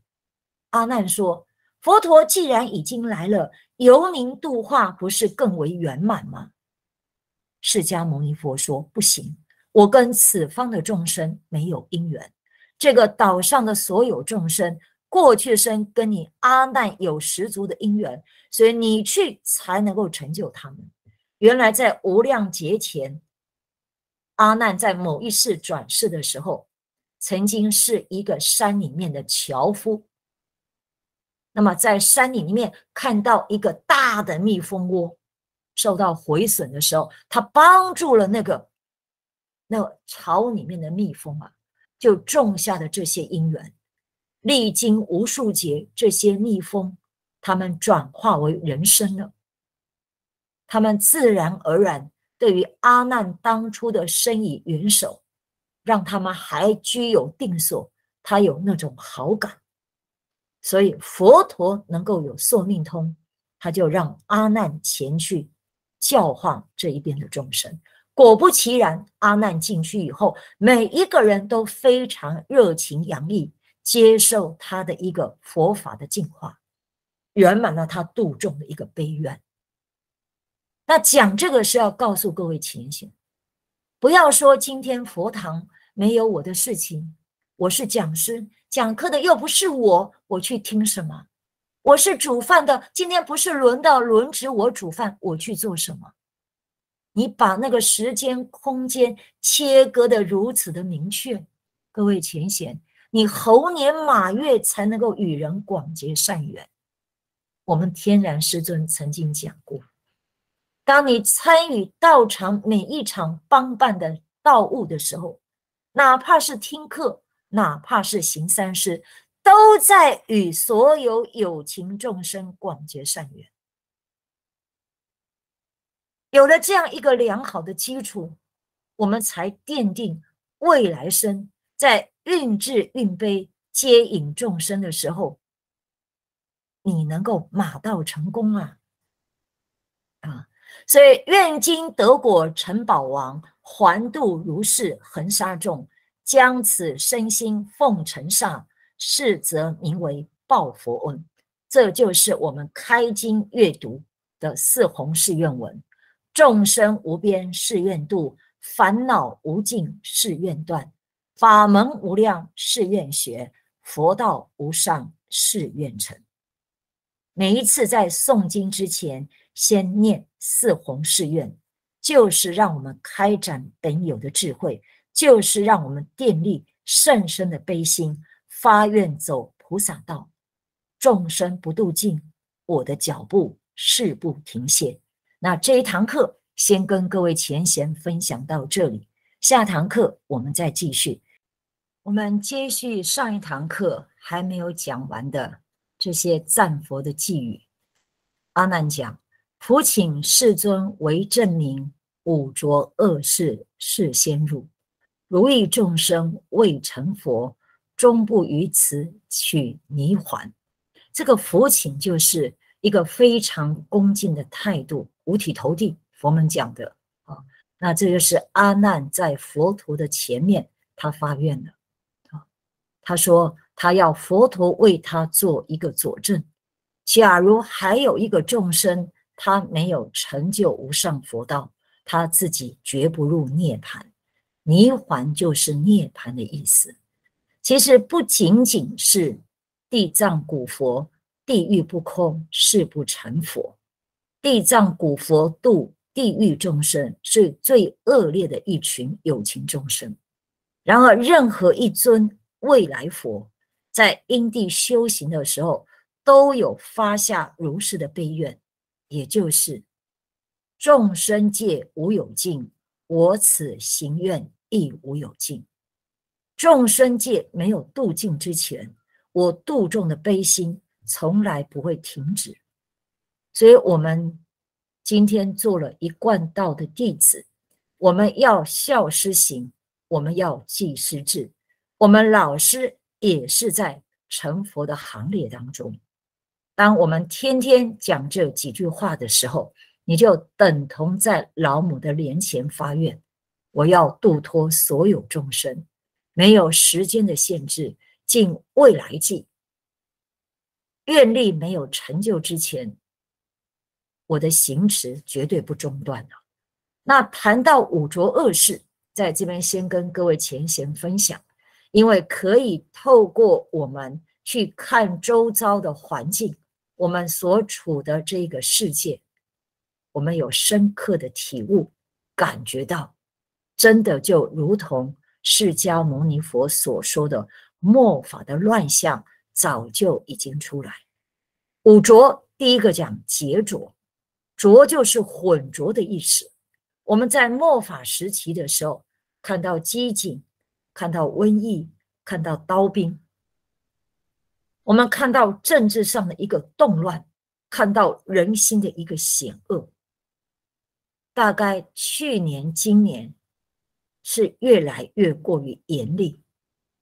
A: 阿难说：“佛陀既然已经来了，由您度化不是更为圆满吗？”释迦牟尼佛说：“不行，我跟此方的众生没有因缘。这个岛上的所有众生，过去生跟你阿难有十足的因缘，所以你去才能够成就他们。原来在无量劫前。”阿难在某一世转世的时候，曾经是一个山里面的樵夫。那么在山里面看到一个大的蜜蜂窝受到毁损的时候，他帮助了那个那巢里面的蜜蜂啊，就种下的这些因缘，历经无数劫，这些蜜蜂他们转化为人生了，他们自然而然。对于阿难当初的伸以援手，让他们还居有定所，他有那种好感，所以佛陀能够有宿命通，他就让阿难前去教化这一边的众生。果不其然，阿难进去以后，每一个人都非常热情洋溢，接受他的一个佛法的净化，圆满了他度众的一个悲愿。那讲这个是要告诉各位浅显，不要说今天佛堂没有我的事情，我是讲师讲课的又不是我，我去听什么？我是煮饭的，今天不是轮到轮值我煮饭，我去做什么？你把那个时间空间切割的如此的明确，各位浅显，你猴年马月才能够与人广结善缘？我们天然师尊曾经讲过。当你参与道场每一场帮办的道务的时候，哪怕是听课，哪怕是行三施，都在与所有有情众生广结善缘。有了这样一个良好的基础，我们才奠定未来生在运智运悲接引众生的时候，你能够马到成功啊！所以愿今德国城宝王还度如是恒沙众，将此身心奉承上，是则名为报佛恩。这就是我们开经阅读的四弘誓愿文：众生无边誓愿度，烦恼无尽誓愿断，法门无量誓愿学，佛道无上誓愿成。每一次在诵经之前。先念四弘誓愿，就是让我们开展本有的智慧，就是让我们建立甚深的悲心，发愿走菩萨道。众生不渡尽，我的脚步是不停歇。那这一堂课先跟各位前贤分享到这里，下堂课我们再继续。我们接续上一堂课还没有讲完的这些赞佛的寄语，阿难讲。福请世尊为证明，五浊恶世事先入，如意众生未成佛，终不于此取泥环。这个福请就是一个非常恭敬的态度，五体投地。佛门讲的啊，那这就是阿难在佛陀的前面，他发愿了啊，他说他要佛陀为他做一个佐证，假如还有一个众生。他没有成就无上佛道，他自己绝不入涅盘。泥环就是涅盘的意思。其实不仅仅是地藏古佛，地狱不空，誓不成佛。地藏古佛度地狱众生，是最恶劣的一群有情众生。然而，任何一尊未来佛在因地修行的时候，都有发下如是的悲愿。也就是众生界无有尽，我此行愿亦无有尽。众生界没有度尽之前，我度众的悲心从来不会停止。所以，我们今天做了一贯道的弟子，我们要效师行，我们要记师志，我们老师也是在成佛的行列当中。当我们天天讲这几句话的时候，你就等同在老母的莲前发愿，我要度脱所有众生，没有时间的限制，尽未来际。愿力没有成就之前，我的行持绝对不中断的。那谈到五浊恶世，在这边先跟各位浅显分享，因为可以透过我们去看周遭的环境。我们所处的这个世界，我们有深刻的体悟，感觉到，真的就如同释迦牟尼佛所说的末法的乱象，早就已经出来。五浊，第一个讲劫浊，浊就是混浊的意思。我们在末法时期的时候，看到饥馑，看到瘟疫，看到刀兵。我们看到政治上的一个动乱，看到人心的一个险恶。大概去年、今年是越来越过于严厉，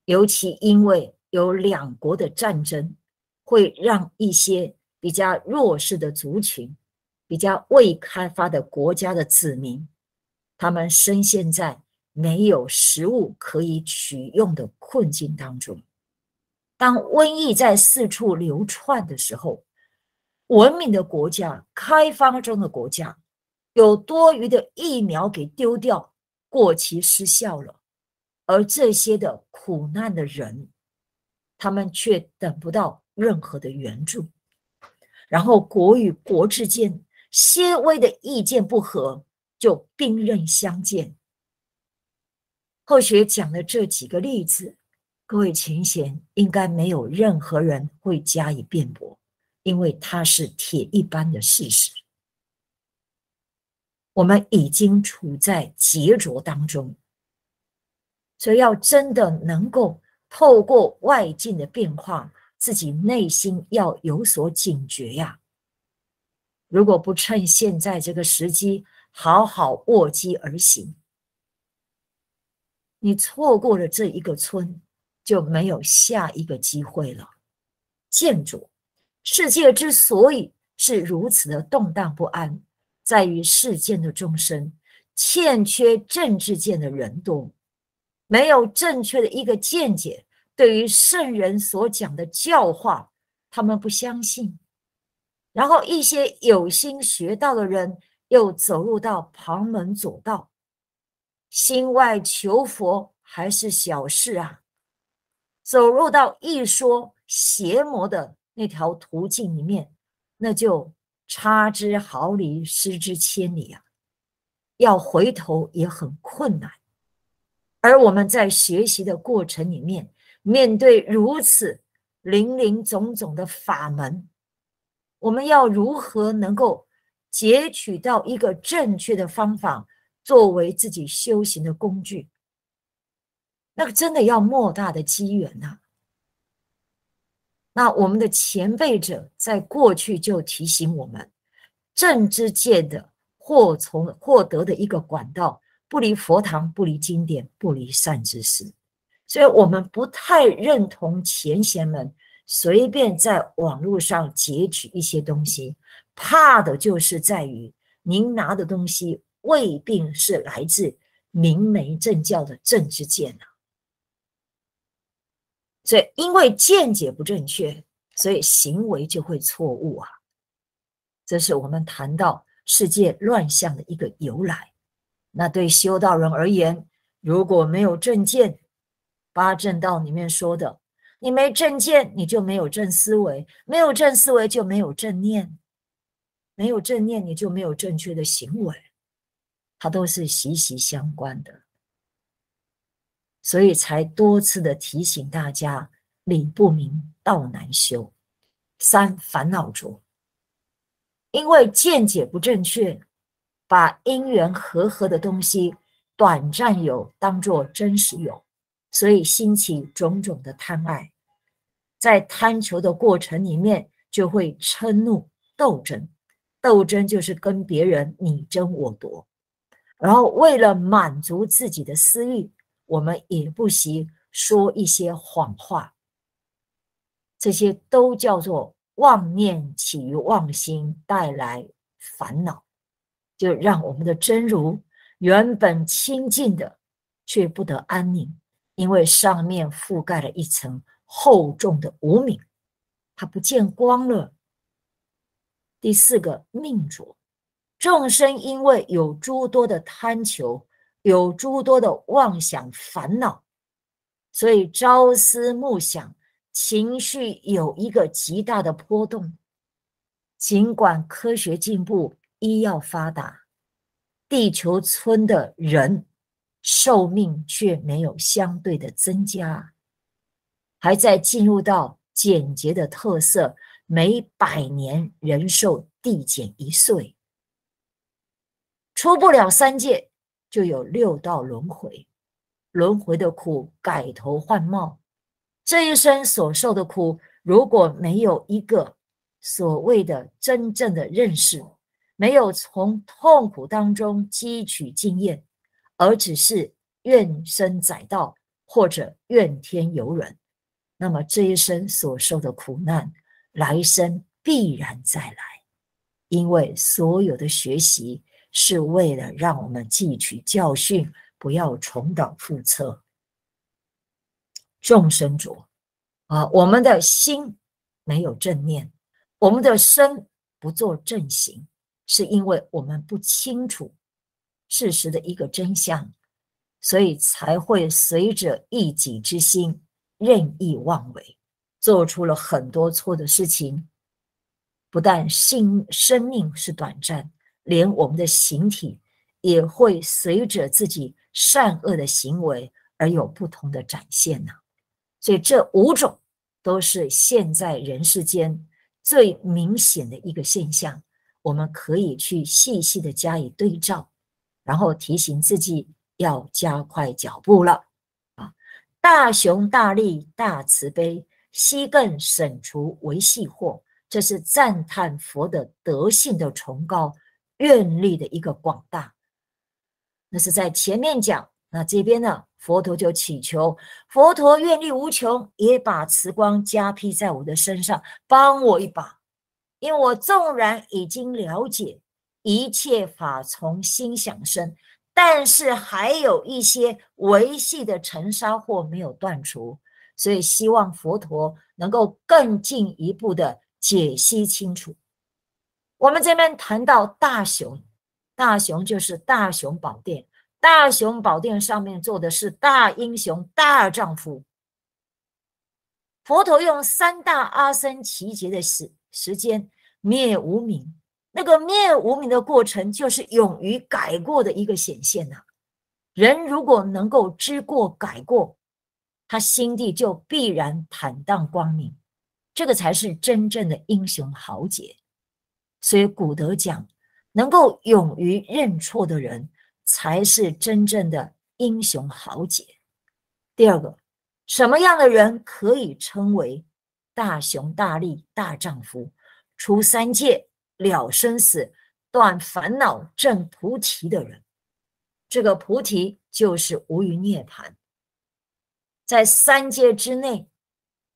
A: 尤其因为有两国的战争，会让一些比较弱势的族群、比较未开发的国家的子民，他们深陷在没有食物可以取用的困境当中。当瘟疫在四处流窜的时候，文明的国家、开发中的国家，有多余的疫苗给丢掉、过期失效了，而这些的苦难的人，他们却等不到任何的援助。然后国与国之间，些微的意见不合，就兵刃相见。后学讲的这几个例子。各位前贤，应该没有任何人会加以辩驳，因为它是铁一般的事实。我们已经处在劫浊当中，所以要真的能够透过外境的变化，自己内心要有所警觉呀！如果不趁现在这个时机，好好卧机而行，你错过了这一个村，就没有下一个机会了。建筑世界之所以是如此的动荡不安，在于世间的众生欠缺政治见的人多，没有正确的一个见解，对于圣人所讲的教化，他们不相信。然后一些有心学道的人，又走入到旁门左道，心外求佛，还是小事啊。走入到一说邪魔的那条途径里面，那就差之毫厘，失之千里啊！要回头也很困难。而我们在学习的过程里面，面对如此林林总总的法门，我们要如何能够截取到一个正确的方法，作为自己修行的工具？那个真的要莫大的机缘呐！那我们的前辈者在过去就提醒我们，政治界的获从获得的一个管道，不离佛堂，不离经典，不离善知识。所以我们不太认同前贤们随便在网络上截取一些东西，怕的就是在于您拿的东西未必是来自明媒正教的政治界呢。所以，因为见解不正确，所以行为就会错误啊。这是我们谈到世界乱象的一个由来。那对修道人而言，如果没有正见，八正道里面说的，你没正见，你就没有正思维，没有正思维就没有正念，没有正念你就没有正确的行为，它都是息息相关的。所以才多次的提醒大家：理不明，道难修。三烦恼浊，因为见解不正确，把因缘和合的东西短暂有当做真实有，所以兴起种种的贪爱。在贪求的过程里面，就会嗔怒斗争，斗争就是跟别人你争我夺，然后为了满足自己的私欲。我们也不惜说一些谎话，这些都叫做妄念起于妄心，带来烦恼，就让我们的真如原本清净的，却不得安宁，因为上面覆盖了一层厚重的无明，它不见光了。第四个命浊，众生因为有诸多的贪求。有诸多的妄想烦恼，所以朝思暮想，情绪有一个极大的波动。尽管科学进步，医药发达，地球村的人寿命却没有相对的增加，还在进入到简洁的特色，每百年人寿递减一岁，出不了三界。就有六道轮回，轮回的苦改头换貌。这一生所受的苦，如果没有一个所谓的真正的认识，没有从痛苦当中汲取经验，而只是怨声载道或者怨天尤人，那么这一生所受的苦难，来生必然再来。因为所有的学习。是为了让我们汲取教训，不要重蹈覆辙。众生主啊，我们的心没有正念，我们的身不做正行，是因为我们不清楚事实的一个真相，所以才会随着一己之心任意妄为，做出了很多错的事情。不但性生命是短暂。连我们的形体也会随着自己善恶的行为而有不同的展现呢，所以这五种都是现在人世间最明显的一个现象，我们可以去细细的加以对照，然后提醒自己要加快脚步了。啊，大雄大力大慈悲，悉更审除为细祸，这是赞叹佛的德性的崇高。愿力的一个广大，那是在前面讲。那这边呢，佛陀就祈求佛陀愿力无穷，也把慈光加披在我的身上，帮我一把。因为我纵然已经了解一切法从心想生，但是还有一些维系的尘沙或没有断除，所以希望佛陀能够更进一步的解析清楚。我们这边谈到大雄，大雄就是大雄宝殿，大雄宝殿上面坐的是大英雄、大丈夫。佛陀用三大阿僧奇劫的时时间灭无明，那个灭无明的过程，就是勇于改过的一个显现呐。人如果能够知过改过，他心地就必然坦荡光明，这个才是真正的英雄豪杰。所以，古德讲，能够勇于认错的人，才是真正的英雄豪杰。第二个，什么样的人可以称为大雄大力大丈夫？除三界了生死、断烦恼证菩提的人，这个菩提就是无余涅槃。在三界之内，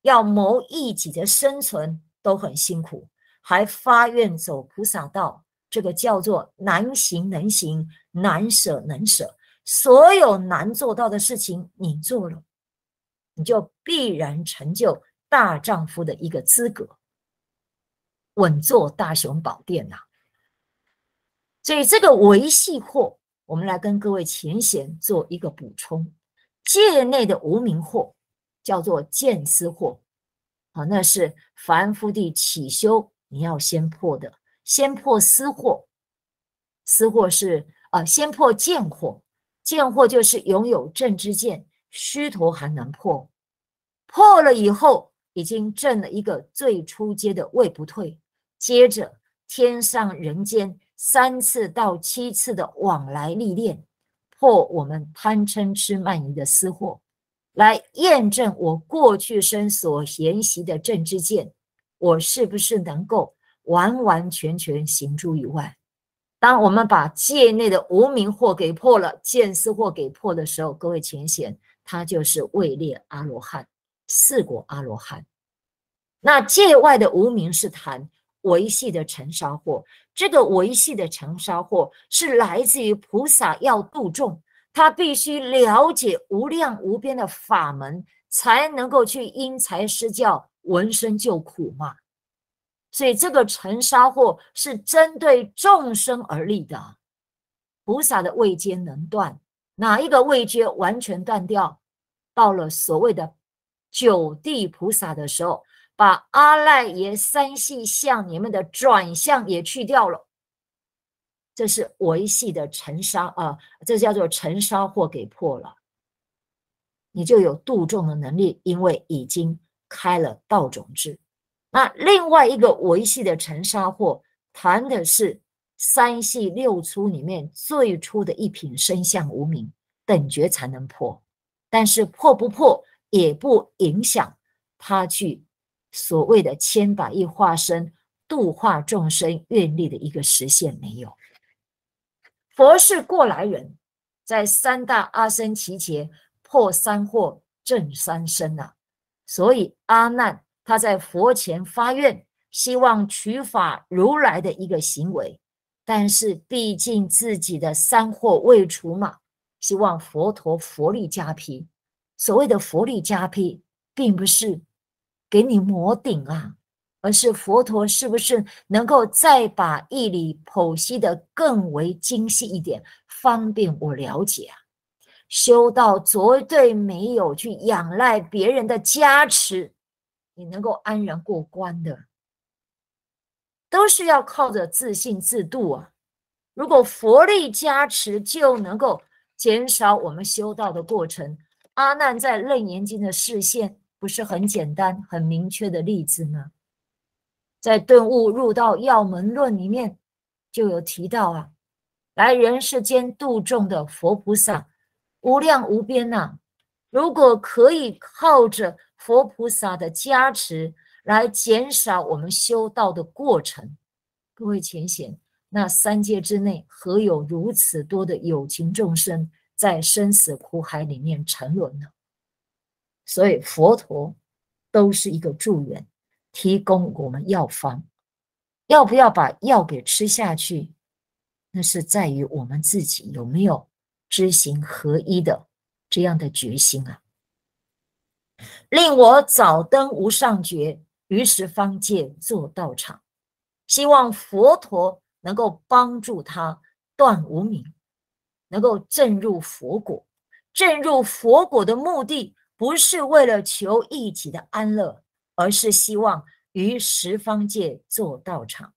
A: 要谋一己的生存都很辛苦。还发愿走菩萨道，这个叫做难行能行，难舍能舍。所有难做到的事情你做了，你就必然成就大丈夫的一个资格，稳坐大雄宝殿呐。所以这个维系惑，我们来跟各位浅显做一个补充：界内的无名惑叫做见思惑，啊，那是凡夫的起修。你要先破的，先破私货，私货是啊，先破贱货，贱货就是拥有正知见，虚头还能破，破了以后已经证了一个最初阶的位不退，接着天上人间三次到七次的往来历练，破我们贪嗔痴慢疑的私货，来验证我过去生所研习的正知见。我是不是能够完完全全行诸于外？当我们把界内的无名惑给破了，见思惑给破的时候，各位前贤，他就是位列阿罗汉，四果阿罗汉。那界外的无名是谈维系的尘沙惑，这个维系的尘沙惑是来自于菩萨要度众，他必须了解无量无边的法门，才能够去因材施教。闻声就苦嘛，所以这个尘沙祸是针对众生而立的。菩萨的位阶能断，哪一个位阶完全断掉？到了所谓的九地菩萨的时候，把阿赖耶三系相、里面的转向也去掉了，这是维系的尘沙啊，这叫做尘沙祸给破了，你就有度众的能力，因为已经。开了道种制。那另外一个维系的尘沙货，谈的是三系六粗里面最初的一品生相无名，等觉才能破，但是破不破也不影响他去所谓的千百亿化身度化众生愿力的一个实现没有。佛是过来人，在三大阿僧祇劫破三惑正三生啊。所以阿难他在佛前发愿，希望取法如来的一个行为，但是毕竟自己的三祸未除嘛，希望佛陀佛力加批。所谓的佛力加批，并不是给你磨顶啊，而是佛陀是不是能够再把义理剖析得更为精细一点，方便我了解啊。修道绝对没有去仰赖别人的加持，你能够安然过关的，都是要靠着自信自度啊。如果佛力加持，就能够减少我们修道的过程。阿难在《楞严经》的示现，不是很简单、很明确的例子吗？在《顿悟入道要门论》里面就有提到啊，来人世间度众的佛菩萨。无量无边呐！如果可以靠着佛菩萨的加持来减少我们修道的过程，各位浅显，那三界之内何有如此多的有情众生在生死苦海里面沉沦呢？所以佛陀都是一个助缘，提供我们药方。要不要把药给吃下去，那是在于我们自己有没有。知行合一的这样的决心啊，令我早登无上觉，于十方界做道场。希望佛陀能够帮助他断无明，能够证入佛果。证入佛果的目的，不是为了求一己的安乐，而是希望于十方界做道场。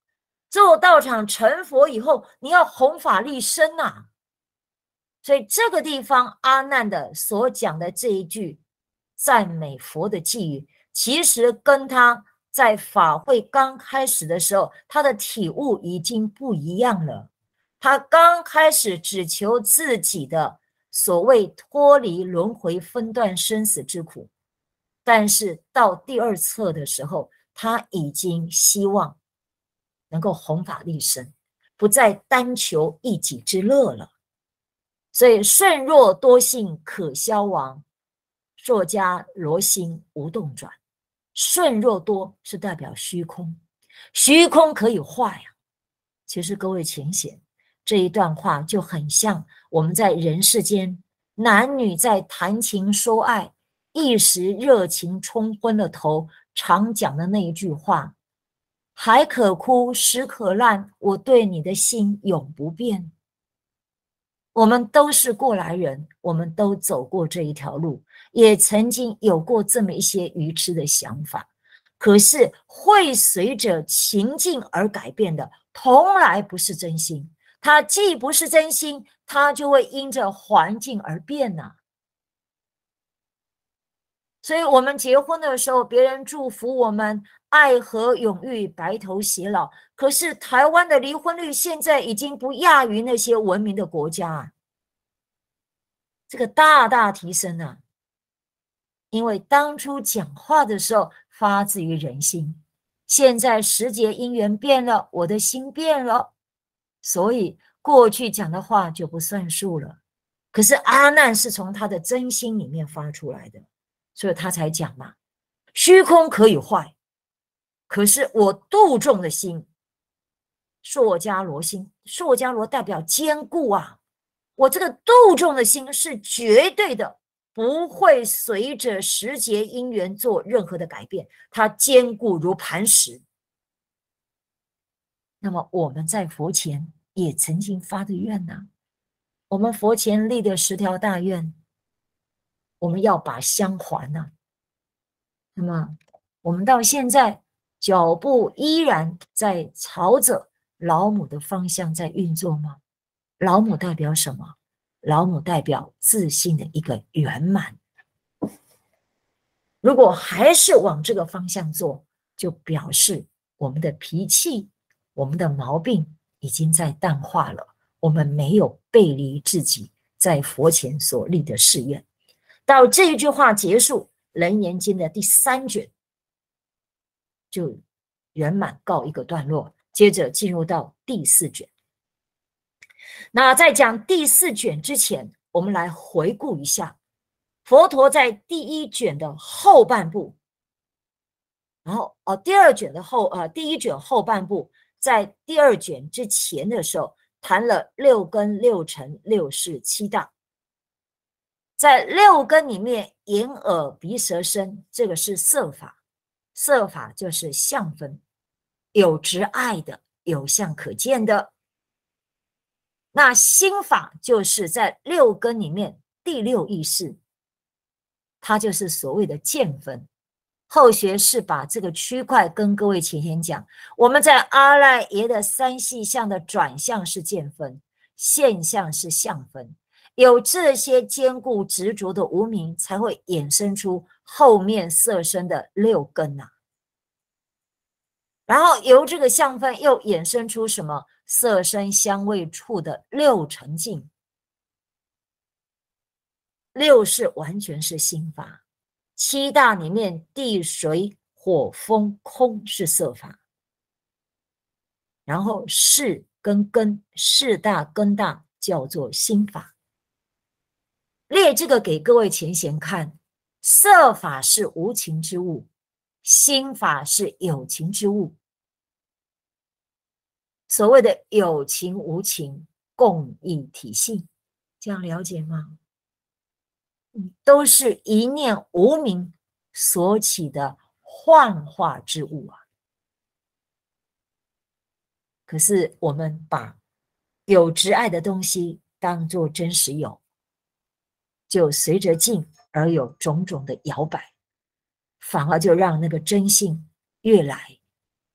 A: 做道场成佛以后，你要弘法利身呐。所以这个地方，阿难的所讲的这一句赞美佛的寄语，其实跟他在法会刚开始的时候他的体悟已经不一样了。他刚开始只求自己的所谓脱离轮回、分断生死之苦，但是到第二册的时候，他已经希望能够弘法利生，不再单求一己之乐了。所以，顺若多性可消亡，作家罗心无动转。顺若多是代表虚空，虚空可以化呀。其实各位，请写这一段话就很像我们在人世间男女在谈情说爱，一时热情冲昏了头，常讲的那一句话：海可枯，石可烂，我对你的心永不变。我们都是过来人，我们都走过这一条路，也曾经有过这么一些愚痴的想法。可是，会随着情境而改变的，从来不是真心。它既不是真心，它就会因着环境而变呐。所以我们结婚的时候，别人祝福我们爱河永浴，白头偕老。可是台湾的离婚率现在已经不亚于那些文明的国家啊，这个大大提升了。因为当初讲话的时候发自于人心，现在时节因缘变了，我的心变了，所以过去讲的话就不算数了。可是阿难是从他的真心里面发出来的。所以他才讲嘛，虚空可以坏，可是我度众的心，硕伽罗心，硕伽罗代表坚固啊，我这个度众的心是绝对的，不会随着时节因缘做任何的改变，它坚固如磐石。那么我们在佛前也曾经发的愿呐，我们佛前立的十条大愿。我们要把香还呢。那么，我们到现在脚步依然在朝着老母的方向在运作吗？老母代表什么？老母代表自信的一个圆满。如果还是往这个方向做，就表示我们的脾气、我们的毛病已经在淡化了。我们没有背离自己在佛前所立的誓愿。到这一句话结束，《楞严经》的第三卷就圆满告一个段落，接着进入到第四卷。那在讲第四卷之前，我们来回顾一下佛陀在第一卷的后半部，然后哦，第二卷的后呃，第一卷后半部，在第二卷之前的时候，谈了六根、六尘、六识、七大。在六根里面，眼、耳、鼻、舌、身，这个是色法，色法就是相分，有执爱的，有相可见的。那心法就是在六根里面第六意识，它就是所谓的见分。后学是把这个区块跟各位前天讲，我们在阿赖耶的三系相的转向是见分，现象是相分。有这些坚固执着的无名，才会衍生出后面色身的六根呐。然后由这个相分又衍生出什么色身香味触的六成境。六是完全是心法，七大里面地水火风空是色法，然后是跟根四大根大叫做心法。列这个给各位前贤看，色法是无情之物，心法是有情之物。所谓的有情无情，共一体性，这样了解吗？都是一念无名所起的幻化之物啊。可是我们把有执爱的东西当做真实有。就随着境而有种种的摇摆，反而就让那个真性越来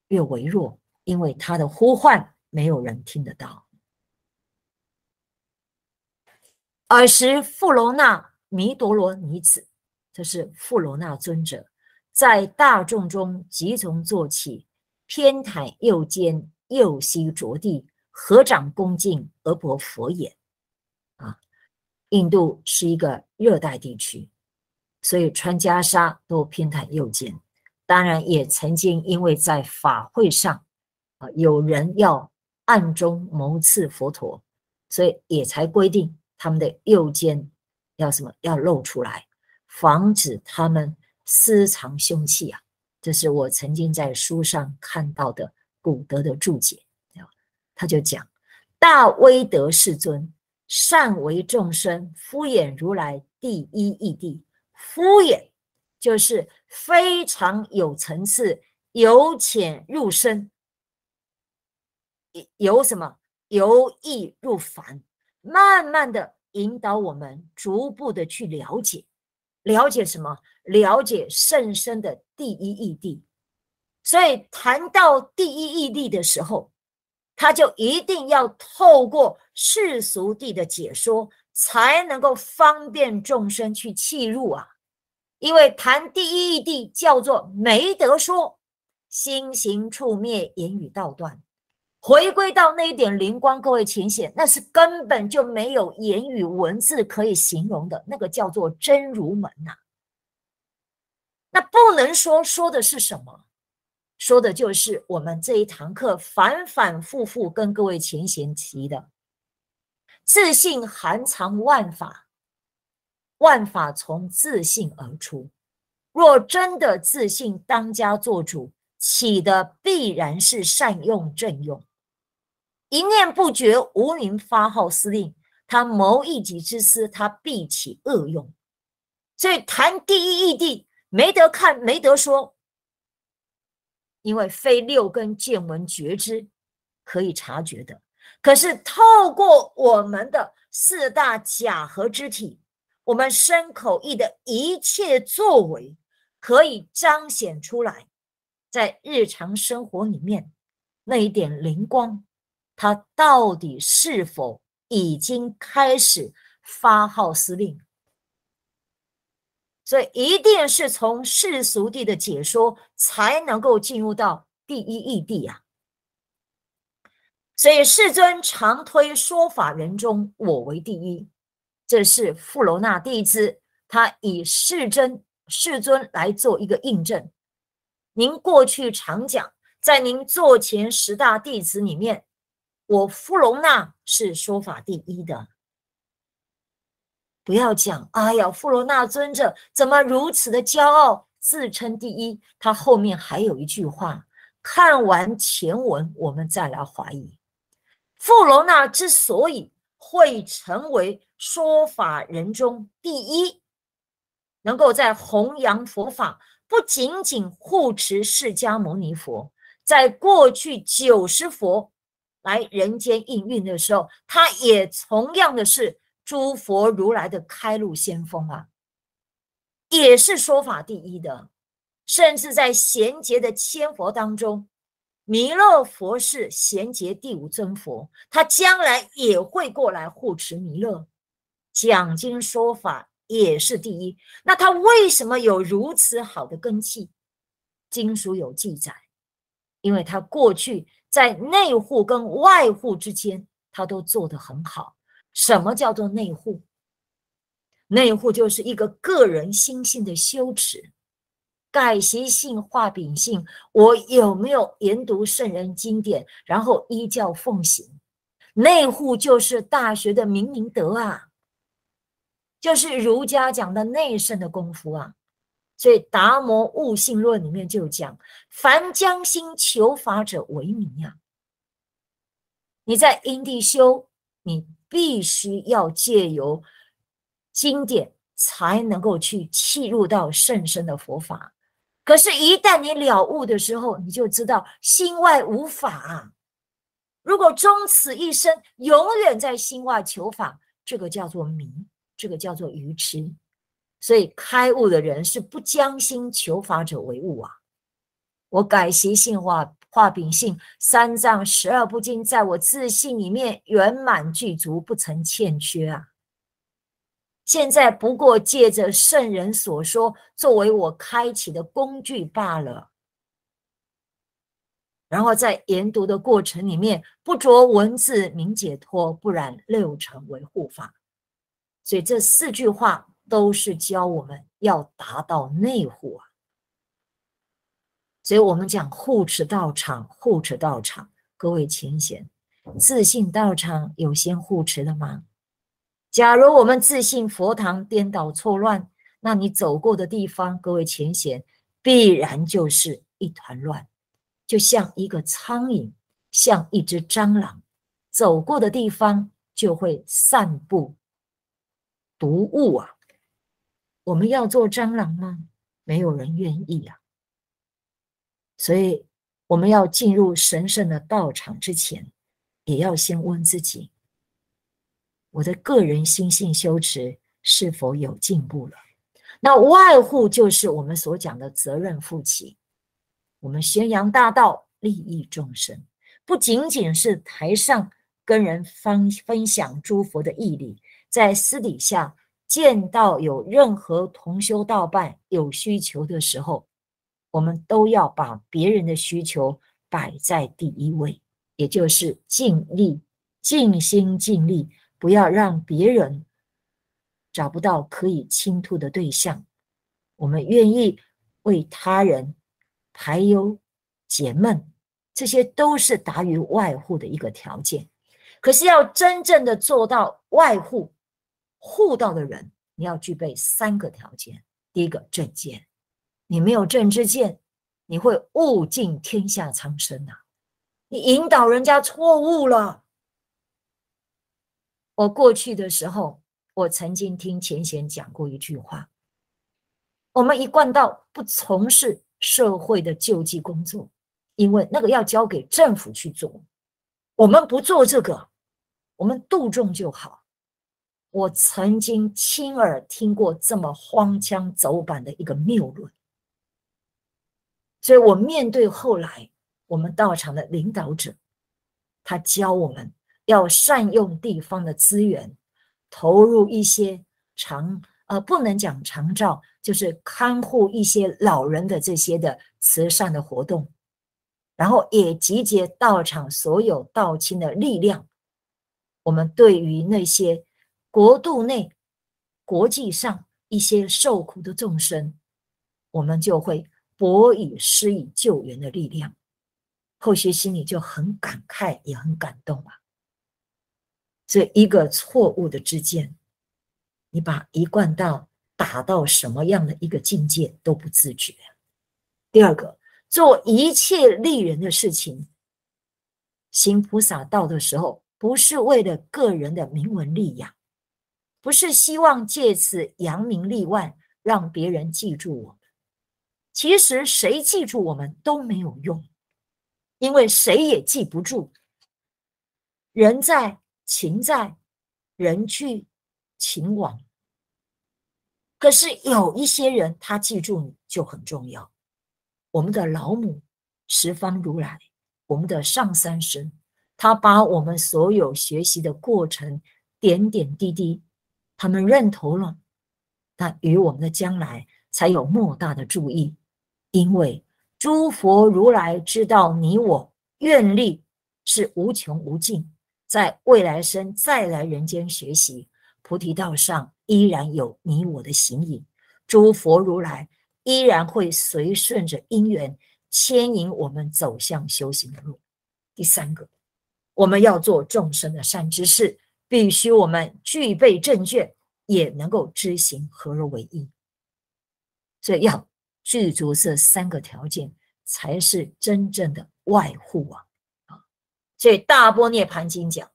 A: 越微弱，因为他的呼唤没有人听得到。尔时富罗那弥陀罗尼子，这是富罗那尊者，在大众中即从坐起，偏袒右肩，右膝着地，合掌恭敬而白佛言。印度是一个热带地区，所以穿袈裟都偏袒右肩。当然，也曾经因为在法会上啊，有人要暗中谋刺佛陀，所以也才规定他们的右肩要什么要露出来，防止他们私藏凶器啊。这是我曾经在书上看到的古德的注解，他就讲大威德世尊。善为众生敷衍如来第一义谛，敷衍就是非常有层次，由浅入深，由什么由易入凡，慢慢的引导我们，逐步的去了解，了解什么？了解甚深的第一义谛。所以谈到第一义谛的时候。他就一定要透过世俗地的解说，才能够方便众生去契入啊！因为谈第一义地叫做没得说，心行触灭，言语道断，回归到那一点灵光。各位浅显，那是根本就没有言语文字可以形容的，那个叫做真如门呐。那不能说说的是什么？说的就是我们这一堂课反反复复跟各位前贤提的：自信含藏万法，万法从自信而出。若真的自信当家做主，起的必然是善用正用。一念不绝，无名发号司令，他谋一己之私，他必起恶用。所以谈第一义谛，没得看，没得说。因为非六根见闻觉知可以察觉的，可是透过我们的四大假合之体，我们身口意的一切作为，可以彰显出来，在日常生活里面，那一点灵光，它到底是否已经开始发号司令？所以一定是从世俗地的解说，才能够进入到第一义地呀。所以世尊常推说法人中，我为第一。这是富罗那弟子，他以世尊、世尊来做一个印证。您过去常讲，在您座前十大弟子里面，我富罗那是说法第一的。不要讲，哎呀，富罗那尊者怎么如此的骄傲，自称第一？他后面还有一句话，看完前文我们再来怀疑。富罗那之所以会成为说法人中第一，能够在弘扬佛法，不仅仅护持释迦牟尼佛，在过去九十佛来人间应运的时候，他也同样的是。诸佛如来的开路先锋啊，也是说法第一的。甚至在贤劫的千佛当中，弥勒佛是贤劫第五尊佛，他将来也会过来护持弥勒，讲经说法也是第一。那他为什么有如此好的根器？经书有记载，因为他过去在内护跟外护之间，他都做得很好。什么叫做内护？内护就是一个个人心性的羞耻，改习性、化秉性。我有没有研读圣人经典，然后依教奉行？内护就是《大学》的明明德啊，就是儒家讲的内圣的功夫啊。所以《达摩悟性论》里面就讲：凡将心求法者为名呀。你在因地修，你。必须要借由经典才能够去契入到甚深的佛法。可是，一旦你了悟的时候，你就知道心外无法。如果终此一生，永远在心外求法，这个叫做迷，这个叫做愚痴。所以，开悟的人是不将心求法者为悟啊。我改邪性化，化秉性，三藏十二部经在我自信里面圆满具足，不曾欠缺啊。现在不过借着圣人所说作为我开启的工具罢了。然后在研读的过程里面，不着文字明解脱，不染六尘为护法。所以这四句话都是教我们要达到内护啊。所以我们讲护持道场，护持道场，各位请贤，自信道场有先护持的吗？假如我们自信佛堂颠倒错乱，那你走过的地方，各位前贤，必然就是一团乱，就像一个苍蝇，像一只蟑螂，走过的地方就会散布毒物啊！我们要做蟑螂吗？没有人愿意啊！所以，我们要进入神圣的道场之前，也要先问自己：我的个人心性修持是否有进步了？那外乎就是我们所讲的责任负起。我们宣扬大道，利益众生，不仅仅是台上跟人分分享诸佛的义理，在私底下见到有任何同修道伴有需求的时候。我们都要把别人的需求摆在第一位，也就是尽力尽心尽力，不要让别人找不到可以倾吐的对象。我们愿意为他人排忧解闷，这些都是达于外护的一个条件。可是要真正的做到外护护到的人，你要具备三个条件：第一个，正见。你没有政治见，你会误尽天下苍生呐！你引导人家错误了。我过去的时候，我曾经听钱贤讲过一句话：我们一贯道不从事社会的救济工作，因为那个要交给政府去做，我们不做这个，我们度众就好。我曾经亲耳听过这么荒腔走板的一个谬论。所以我面对后来我们道场的领导者，他教我们要善用地方的资源，投入一些长呃不能讲长照，就是看护一些老人的这些的慈善的活动，然后也集结道场所有道亲的力量，我们对于那些国度内、国际上一些受苦的众生，我们就会。所以施以救援的力量，后学心里就很感慨，也很感动啊。这一个错误的之见，你把一贯道打到什么样的一个境界都不自觉。第二个，做一切利人的事情，行菩萨道的时候，不是为了个人的名闻利养，不是希望借此扬名立万，让别人记住我。其实谁记住我们都没有用，因为谁也记不住。人在情在，人去情往。可是有一些人，他记住你就很重要。我们的老母、十方如来、我们的上三生，他把我们所有学习的过程、点点滴滴，他们认同了，那与我们的将来才有莫大的注意。因为诸佛如来知道你我愿力是无穷无尽，在未来生再来人间学习菩提道上，依然有你我的形影，诸佛如来依然会随顺着因缘牵引我们走向修行的路。第三个，我们要做众生的善知识，必须我们具备正见，也能够知行合入为一，以要具足这三个条件，才是真正的外护啊！啊，所以《大波涅盘经》讲：“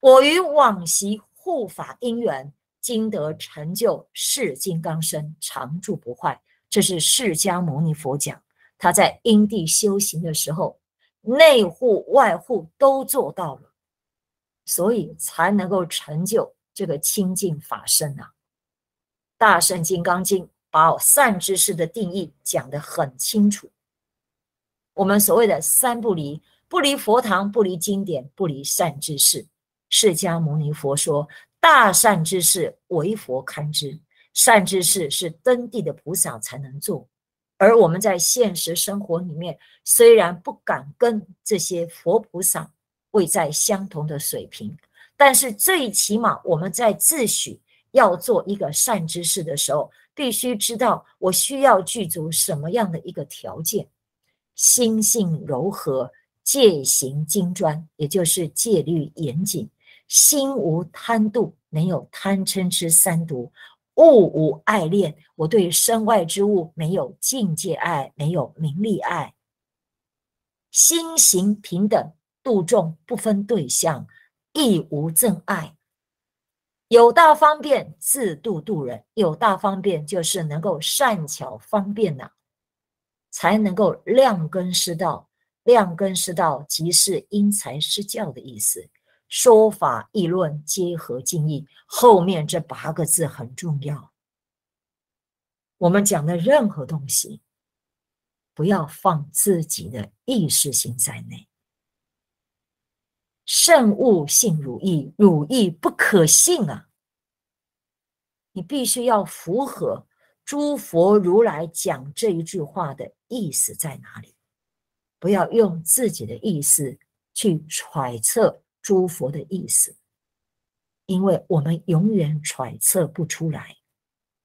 A: 我于往昔护法因缘，今得成就是金刚身，常住不坏。”这是释迦牟尼佛讲，他在因地修行的时候，内护外护都做到了，所以才能够成就这个清净法身啊！《大圣金刚经》。把善知识的定义讲得很清楚。我们所谓的三不离：不离佛堂，不离经典，不离善知识。释迦牟尼佛说：“大善之事，为佛堪知。善之事是登地的菩萨才能做。而我们在现实生活里面，虽然不敢跟这些佛菩萨位在相同的水平，但是最起码我们在自诩要做一个善知识的时候。必须知道，我需要具足什么样的一个条件？心性柔和，戒行精专，也就是戒律严谨，心无贪度，没有贪嗔痴三毒，物无爱恋，我对身外之物没有境界爱，没有名利爱，心行平等，度众不分对象，亦无憎爱。有大方便自度度人，有大方便就是能够善巧方便呐，才能够量根施道，量根施道即是因材施教的意思。说法议论结合近义，后面这八个字很重要。我们讲的任何东西，不要放自己的意识形态在内。圣物信如意，如意不可信啊！你必须要符合诸佛如来讲这一句话的意思在哪里？不要用自己的意思去揣测诸佛的意思，因为我们永远揣测不出来。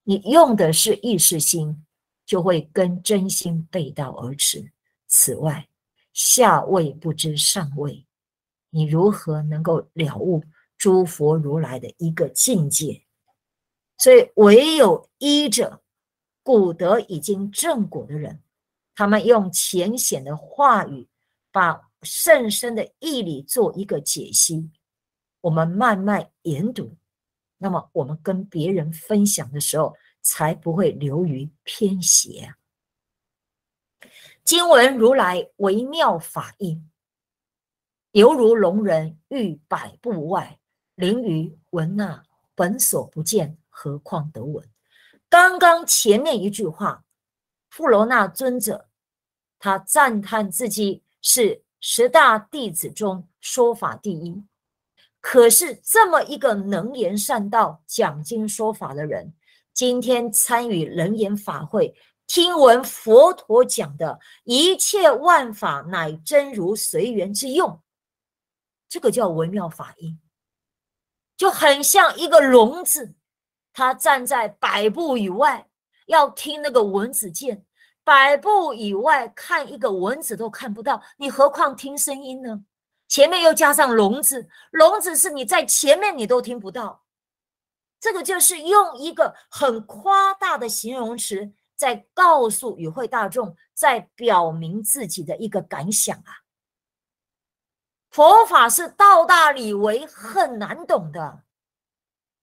A: 你用的是意识心，就会跟真心背道而驰。此外，下位不知上位。你如何能够了悟诸佛如来的一个境界？所以，唯有依着古德已经正果的人，他们用浅显的话语，把甚深的义理做一个解析，我们慢慢研读，那么我们跟别人分享的时候，才不会流于偏邪。今闻如来微妙法音。犹如龙人欲百步外，凌于闻那本所不见，何况得闻？刚刚前面一句话，富罗那尊者，他赞叹自己是十大弟子中说法第一。可是这么一个能言善道、讲经说法的人，今天参与人言法会，听闻佛陀讲的一切万法，乃真如随缘之用。这个叫微妙法音，就很像一个聋子，他站在百步以外，要听那个蚊子叫，百步以外看一个蚊子都看不到，你何况听声音呢？前面又加上聋子，聋子是你在前面你都听不到，这个就是用一个很夸大的形容词，在告诉与会大众，在表明自己的一个感想啊。佛法是道大理微，很难懂的。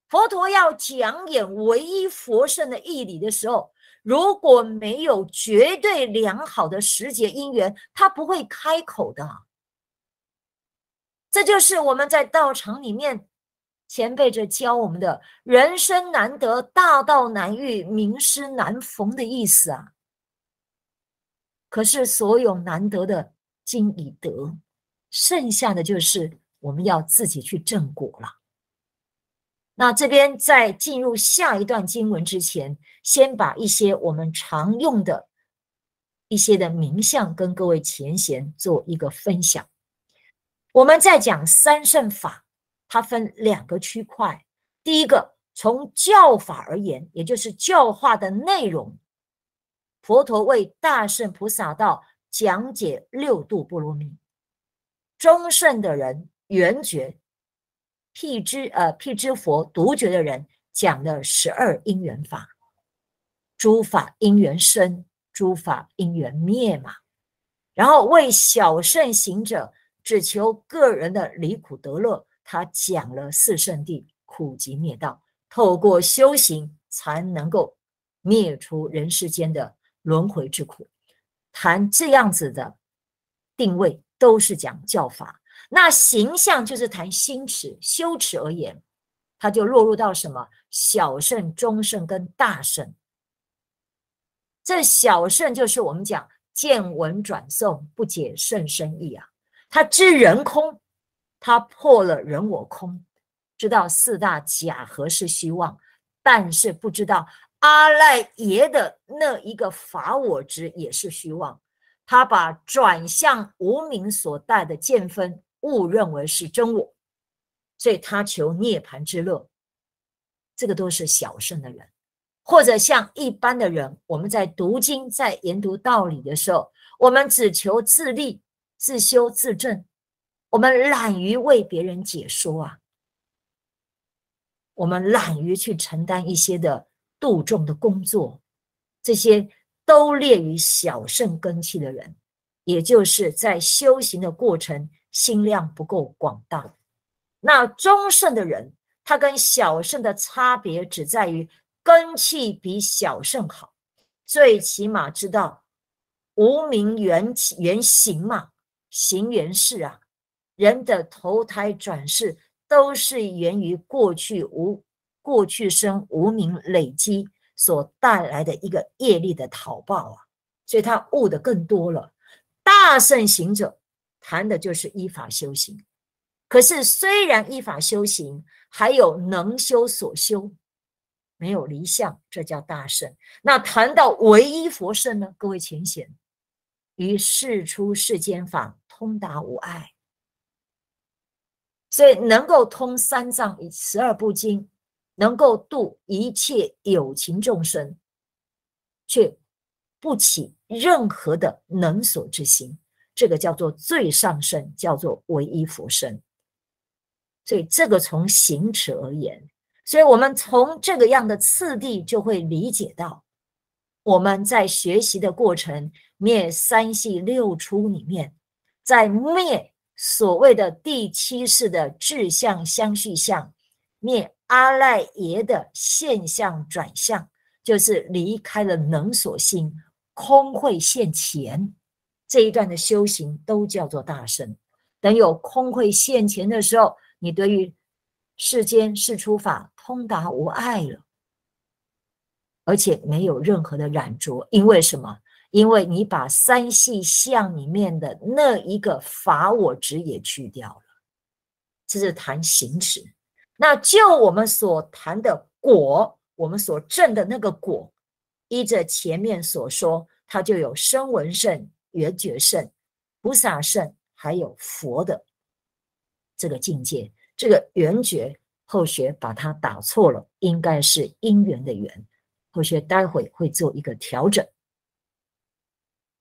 A: 佛陀要讲演唯一佛圣的义理的时候，如果没有绝对良好的时节因缘，他不会开口的。这就是我们在道场里面前辈者教我们的人生难得，大道难遇，名师难逢的意思啊。可是所有难得的今已得。剩下的就是我们要自己去正果了。那这边在进入下一段经文之前，先把一些我们常用的一些的名相跟各位前贤做一个分享。我们在讲三圣法，它分两个区块。第一个从教法而言，也就是教化的内容，佛陀为大圣菩萨道讲解六度波罗蜜。中圣的人圆觉，辟支呃辟支佛独觉的人讲的十二因缘法，诸法因缘生，诸法因缘灭嘛。然后为小圣行者，只求个人的离苦得乐，他讲了四圣地苦集灭道，透过修行才能够灭除人世间的轮回之苦，谈这样子的定位。都是讲教法，那形象就是谈心耻羞耻而言，他就落入到什么小圣中圣跟大圣。这小圣就是我们讲见闻转诵不解圣深意啊，他知人空，他破了人我空，知道四大假和是虚妄，但是不知道阿赖耶的那一个法我执也是虚妄。他把转向无名所带的见分误认为是真我，所以他求涅槃之乐。这个都是小圣的人，或者像一般的人，我们在读经、在研读道理的时候，我们只求自立、自修、自证，我们懒于为别人解说啊，我们懒于去承担一些的度众的工作，这些。都劣于小圣根气的人，也就是在修行的过程，心量不够广大。那中圣的人，他跟小圣的差别只在于根气比小圣好，最起码知道无名缘缘行嘛，行缘事啊，人的投胎转世都是源于过去无过去生无名累积。所带来的一个业力的讨报啊，所以他悟的更多了。大圣行者谈的就是依法修行，可是虽然依法修行，还有能修所修，没有离相，这叫大圣。那谈到唯一佛圣呢？各位请想，于世出世间法通达无碍，所以能够通三藏以十二部经。能够度一切有情众生，却不起任何的能所之心，这个叫做最上身，叫做唯一佛身。所以这个从行持而言，所以我们从这个样的次第就会理解到，我们在学习的过程灭三系六出里面，在灭所谓的第七世的志相相续相灭。阿赖耶的现象转向，就是离开了能所心，空慧现前这一段的修行，都叫做大圣。等有空慧现前的时候，你对于世间事出法通达无碍了，而且没有任何的染着。因为什么？因为你把三系相里面的那一个法我执也去掉了。这是谈行持。那就我们所谈的果，我们所证的那个果，依着前面所说，它就有声闻圣、缘觉圣、菩萨圣，还有佛的这个境界。这个缘觉后学把它打错了，应该是因缘的缘。后学待会会做一个调整。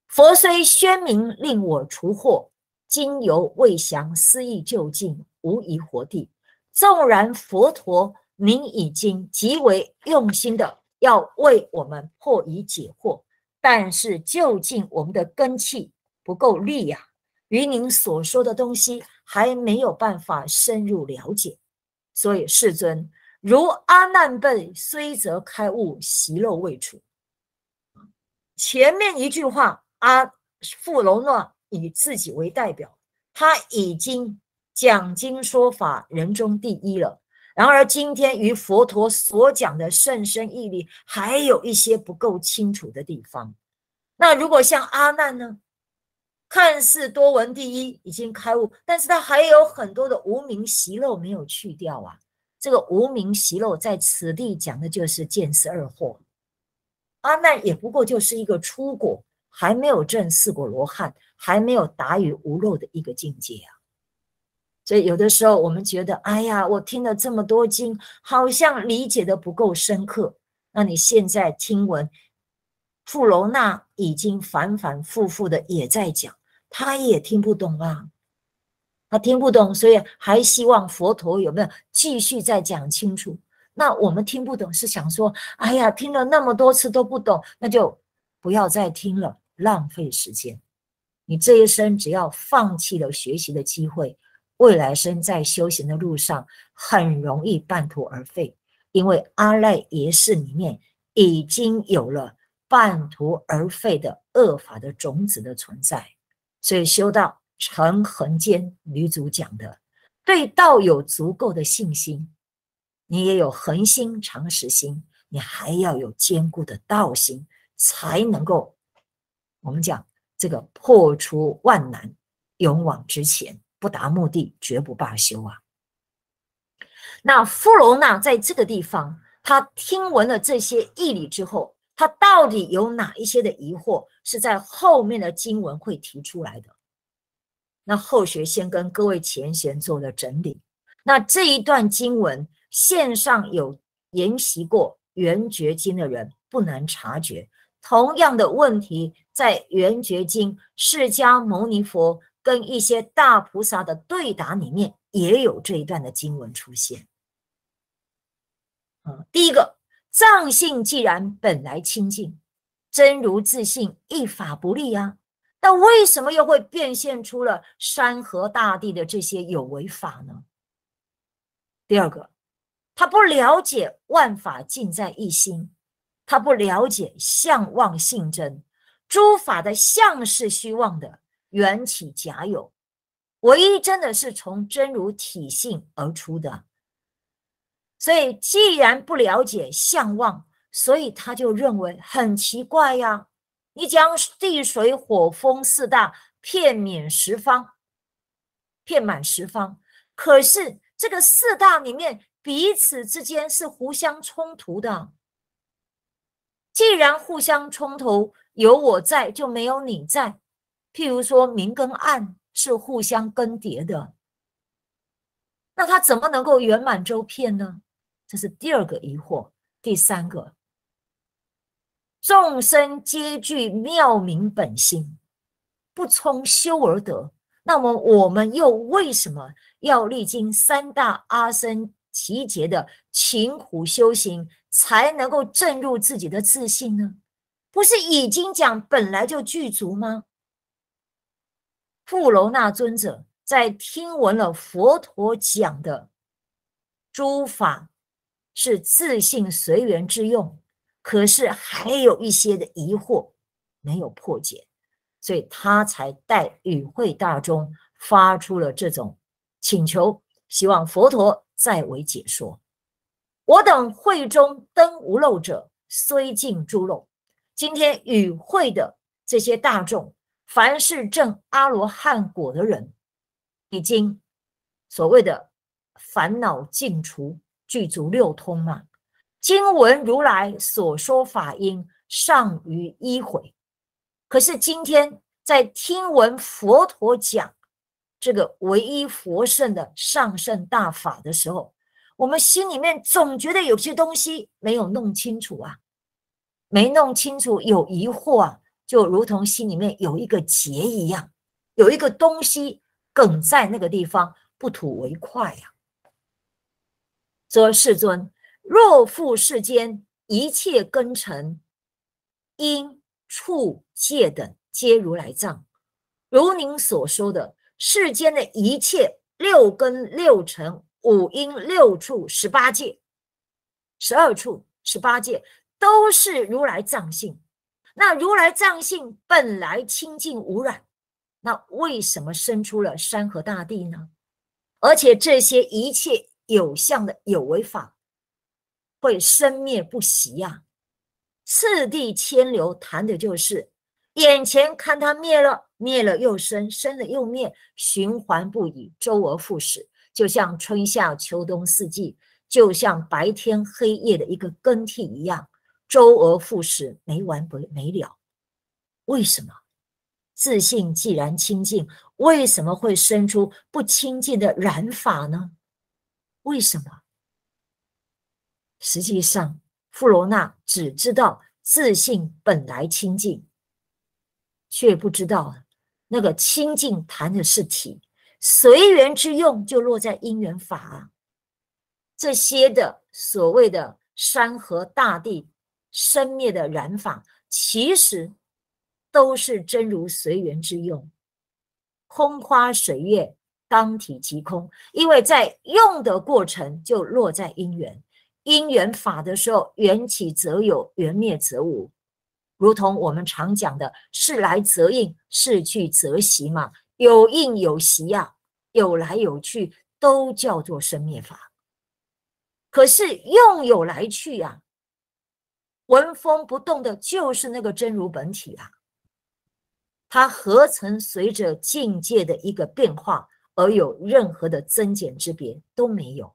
A: 佛虽宣明，令我除惑，今犹未降，思意就近，无疑活地。纵然佛陀，您已经极为用心的要为我们破疑解惑，但是究竟我们的根气不够力呀，与您所说的东西还没有办法深入了解。所以世尊，如阿难辈虽则开悟，习漏未除。前面一句话，阿富罗那以自己为代表，他已经。讲经说法，人中第一了。然而，今天与佛陀所讲的甚深义理，还有一些不够清楚的地方。那如果像阿难呢？看似多闻第一，已经开悟，但是他还有很多的无名习漏没有去掉啊。这个无名习漏，在此地讲的就是见思二惑。阿难也不过就是一个初果，还没有证四果罗汉，还没有达于无漏的一个境界啊。所以，有的时候我们觉得，哎呀，我听了这么多经，好像理解的不够深刻。那你现在听闻，富罗那已经反反复复的也在讲，他也听不懂啊，他听不懂，所以还希望佛陀有没有继续再讲清楚？那我们听不懂，是想说，哎呀，听了那么多次都不懂，那就不要再听了，浪费时间。你这一生只要放弃了学习的机会。未来生在修行的路上很容易半途而废，因为阿赖耶识里面已经有了半途而废的恶法的种子的存在。所以修道成恒间女主讲的对道有足够的信心，你也有恒心、常识心，你还要有坚固的道心，才能够我们讲这个破除万难，勇往直前。不达目的绝不罢休啊！那富罗那在这个地方，他听闻了这些义理之后，他到底有哪一些的疑惑，是在后面的经文会提出来的？那后学先跟各位前贤做了整理。那这一段经文，线上有研习过《圆觉经》的人不难察觉。同样的问题，在《圆觉经》，释迦牟尼佛。跟一些大菩萨的对答里面，也有这一段的经文出现。啊，第一个，藏性既然本来清净，真如自性一法不立呀，那为什么又会变现出了山河大地的这些有为法呢？第二个，他不了解万法尽在一心，他不了解相妄性真，诸法的相是虚妄的。缘起假有，唯一真的是从真如体性而出的。所以，既然不了解相望，所以他就认为很奇怪呀。你将地水火风四大，遍免十方，遍满十方。可是这个四大里面彼此之间是互相冲突的。既然互相冲突，有我在就没有你在。譬如说，明跟暗是互相更迭的，那他怎么能够圆满周遍呢？这是第二个疑惑。第三个，众生皆具妙明本心，不从修而得。那么，我们又为什么要历经三大阿僧奇劫的勤苦修行，才能够证入自己的自信呢？不是已经讲本来就具足吗？富楼那尊者在听闻了佛陀讲的诸法是自信随缘之用，可是还有一些的疑惑没有破解，所以他才带与会大众发出了这种请求，希望佛陀再为解说。我等会中登无漏者虽尽诸漏，今天与会的这些大众。凡是证阿罗汉果的人，已经所谓的烦恼尽除，具足六通嘛。今闻如来所说法音，尚于一回，可是今天在听闻佛陀讲这个唯一佛圣的上圣大法的时候，我们心里面总觉得有些东西没有弄清楚啊，没弄清楚，有疑惑啊。就如同心里面有一个结一样，有一个东西梗在那个地方，不吐为快呀。则世尊，若复世间一切根尘、因、处、界等，皆如来藏。如您所说的，世间的一切六根、六尘、五阴、六处、十八界、十二处、十八界，都是如来藏性。那如来藏性本来清净无染，那为什么生出了山河大地呢？而且这些一切有相的有为法，会生灭不息呀。次第千流谈的就是眼前看它灭了，灭了又生，生了又灭，循环不已，周而复始，就像春夏秋冬四季，就像白天黑夜的一个更替一样。周而复始，没完不没了。为什么自信既然清净，为什么会生出不清净的染法呢？为什么？实际上，富罗那只知道自信本来清净，却不知道那个清净谈的是体，随缘之用就落在因缘法啊。这些的所谓的山河大地。生灭的染法，其实都是真如随缘之用，空花水月当体即空。因为在用的过程就落在因缘，因缘法的时候，缘起则有，缘灭则无。如同我们常讲的，事来则应，事去则席嘛，有应有席呀，有来有去，都叫做生灭法。可是用有来去呀。纹风不动的就是那个真如本体啊，它何曾随着境界的一个变化而有任何的增减之别都没有。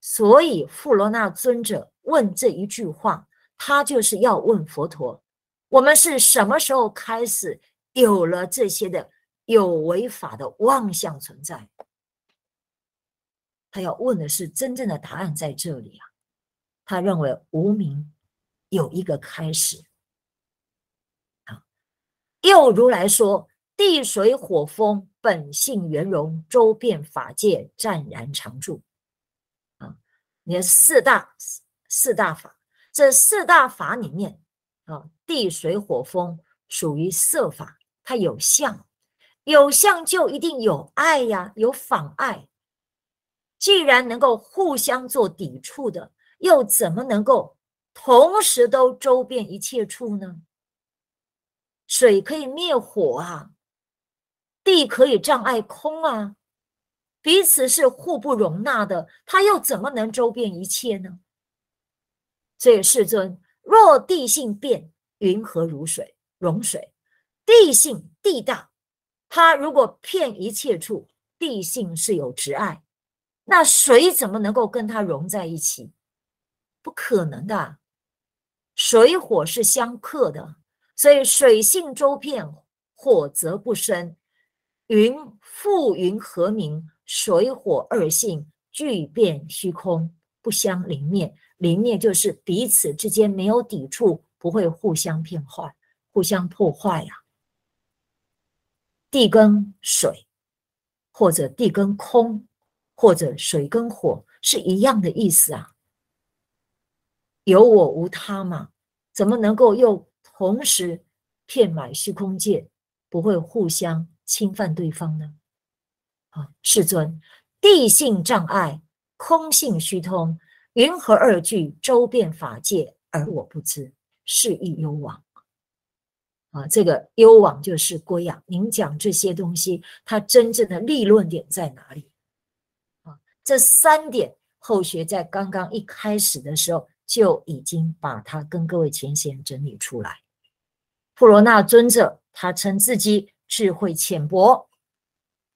A: 所以富罗那尊者问这一句话，他就是要问佛陀：我们是什么时候开始有了这些的有为法的妄想存在？他要问的是真正的答案在这里啊。他认为无名有一个开始。啊，又如来说，地水火风本性圆融，周遍法界，湛然常住。啊，你看四大四大法，这四大法里面，啊，地水火风属于色法，它有相，有相就一定有爱呀，有妨碍。既然能够互相做抵触的。又怎么能够同时都周遍一切处呢？水可以灭火啊，地可以障碍空啊，彼此是互不容纳的。它又怎么能周遍一切呢？所以世尊，若地性变，云何如水融水？地性地大，它如果遍一切处，地性是有执爱，那水怎么能够跟它融在一起？不可能的，水火是相克的，所以水性周遍，火则不生。云复云何名？水火二性俱变虚空，不相临灭。临灭就是彼此之间没有抵触，不会互相变坏、互相破坏呀。地跟水，或者地跟空，或者水跟火，是一样的意思啊。有我无他嘛？怎么能够又同时骗买虚空界，不会互相侵犯对方呢？啊，世尊，地性障碍，空性虚通，云何二俱周遍法界而我不知是亦幽王？啊，这个幽王就是郭养。您讲这些东西，它真正的立论点在哪里？啊，这三点后学在刚刚一开始的时候。就已经把它跟各位前贤整理出来。普罗纳尊者他称自己智慧浅薄，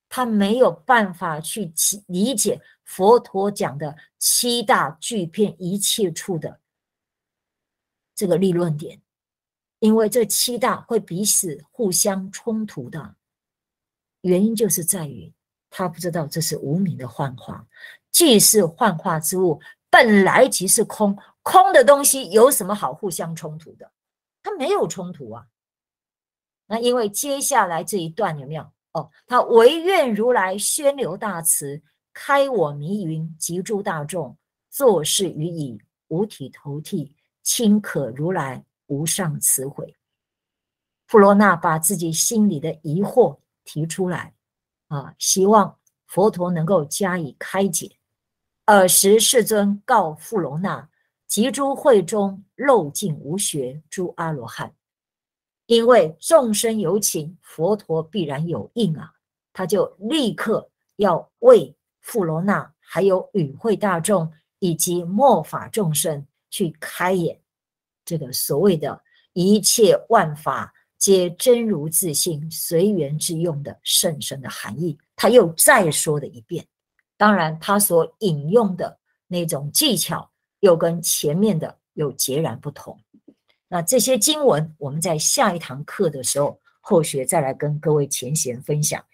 A: 他没有办法去理解佛陀讲的七大巨变一切处的这个立论点，因为这七大会彼此互相冲突的原因，就是在于他不知道这是无名的幻化，既是幻化之物，本来即是空。空的东西有什么好互相冲突的？它没有冲突啊。那因为接下来这一段有没有？哦，他唯愿如来宣流大慈，开我迷云，集诸大众，作事于以五体投地，清可如来无上慈悔。富罗那把自己心里的疑惑提出来，啊，希望佛陀能够加以开解。尔时世尊告富罗那。及诸会中漏尽无学诸阿罗汉，因为众生有情，佛陀必然有应啊！他就立刻要为富罗那，还有与会大众以及末法众生去开眼，这个所谓的“一切万法皆真如自性，随缘之用”的甚深的含义，他又再说了一遍。当然，他所引用的那种技巧。又跟前面的又截然不同，那这些经文，我们在下一堂课的时候后学再来跟各位前贤分享。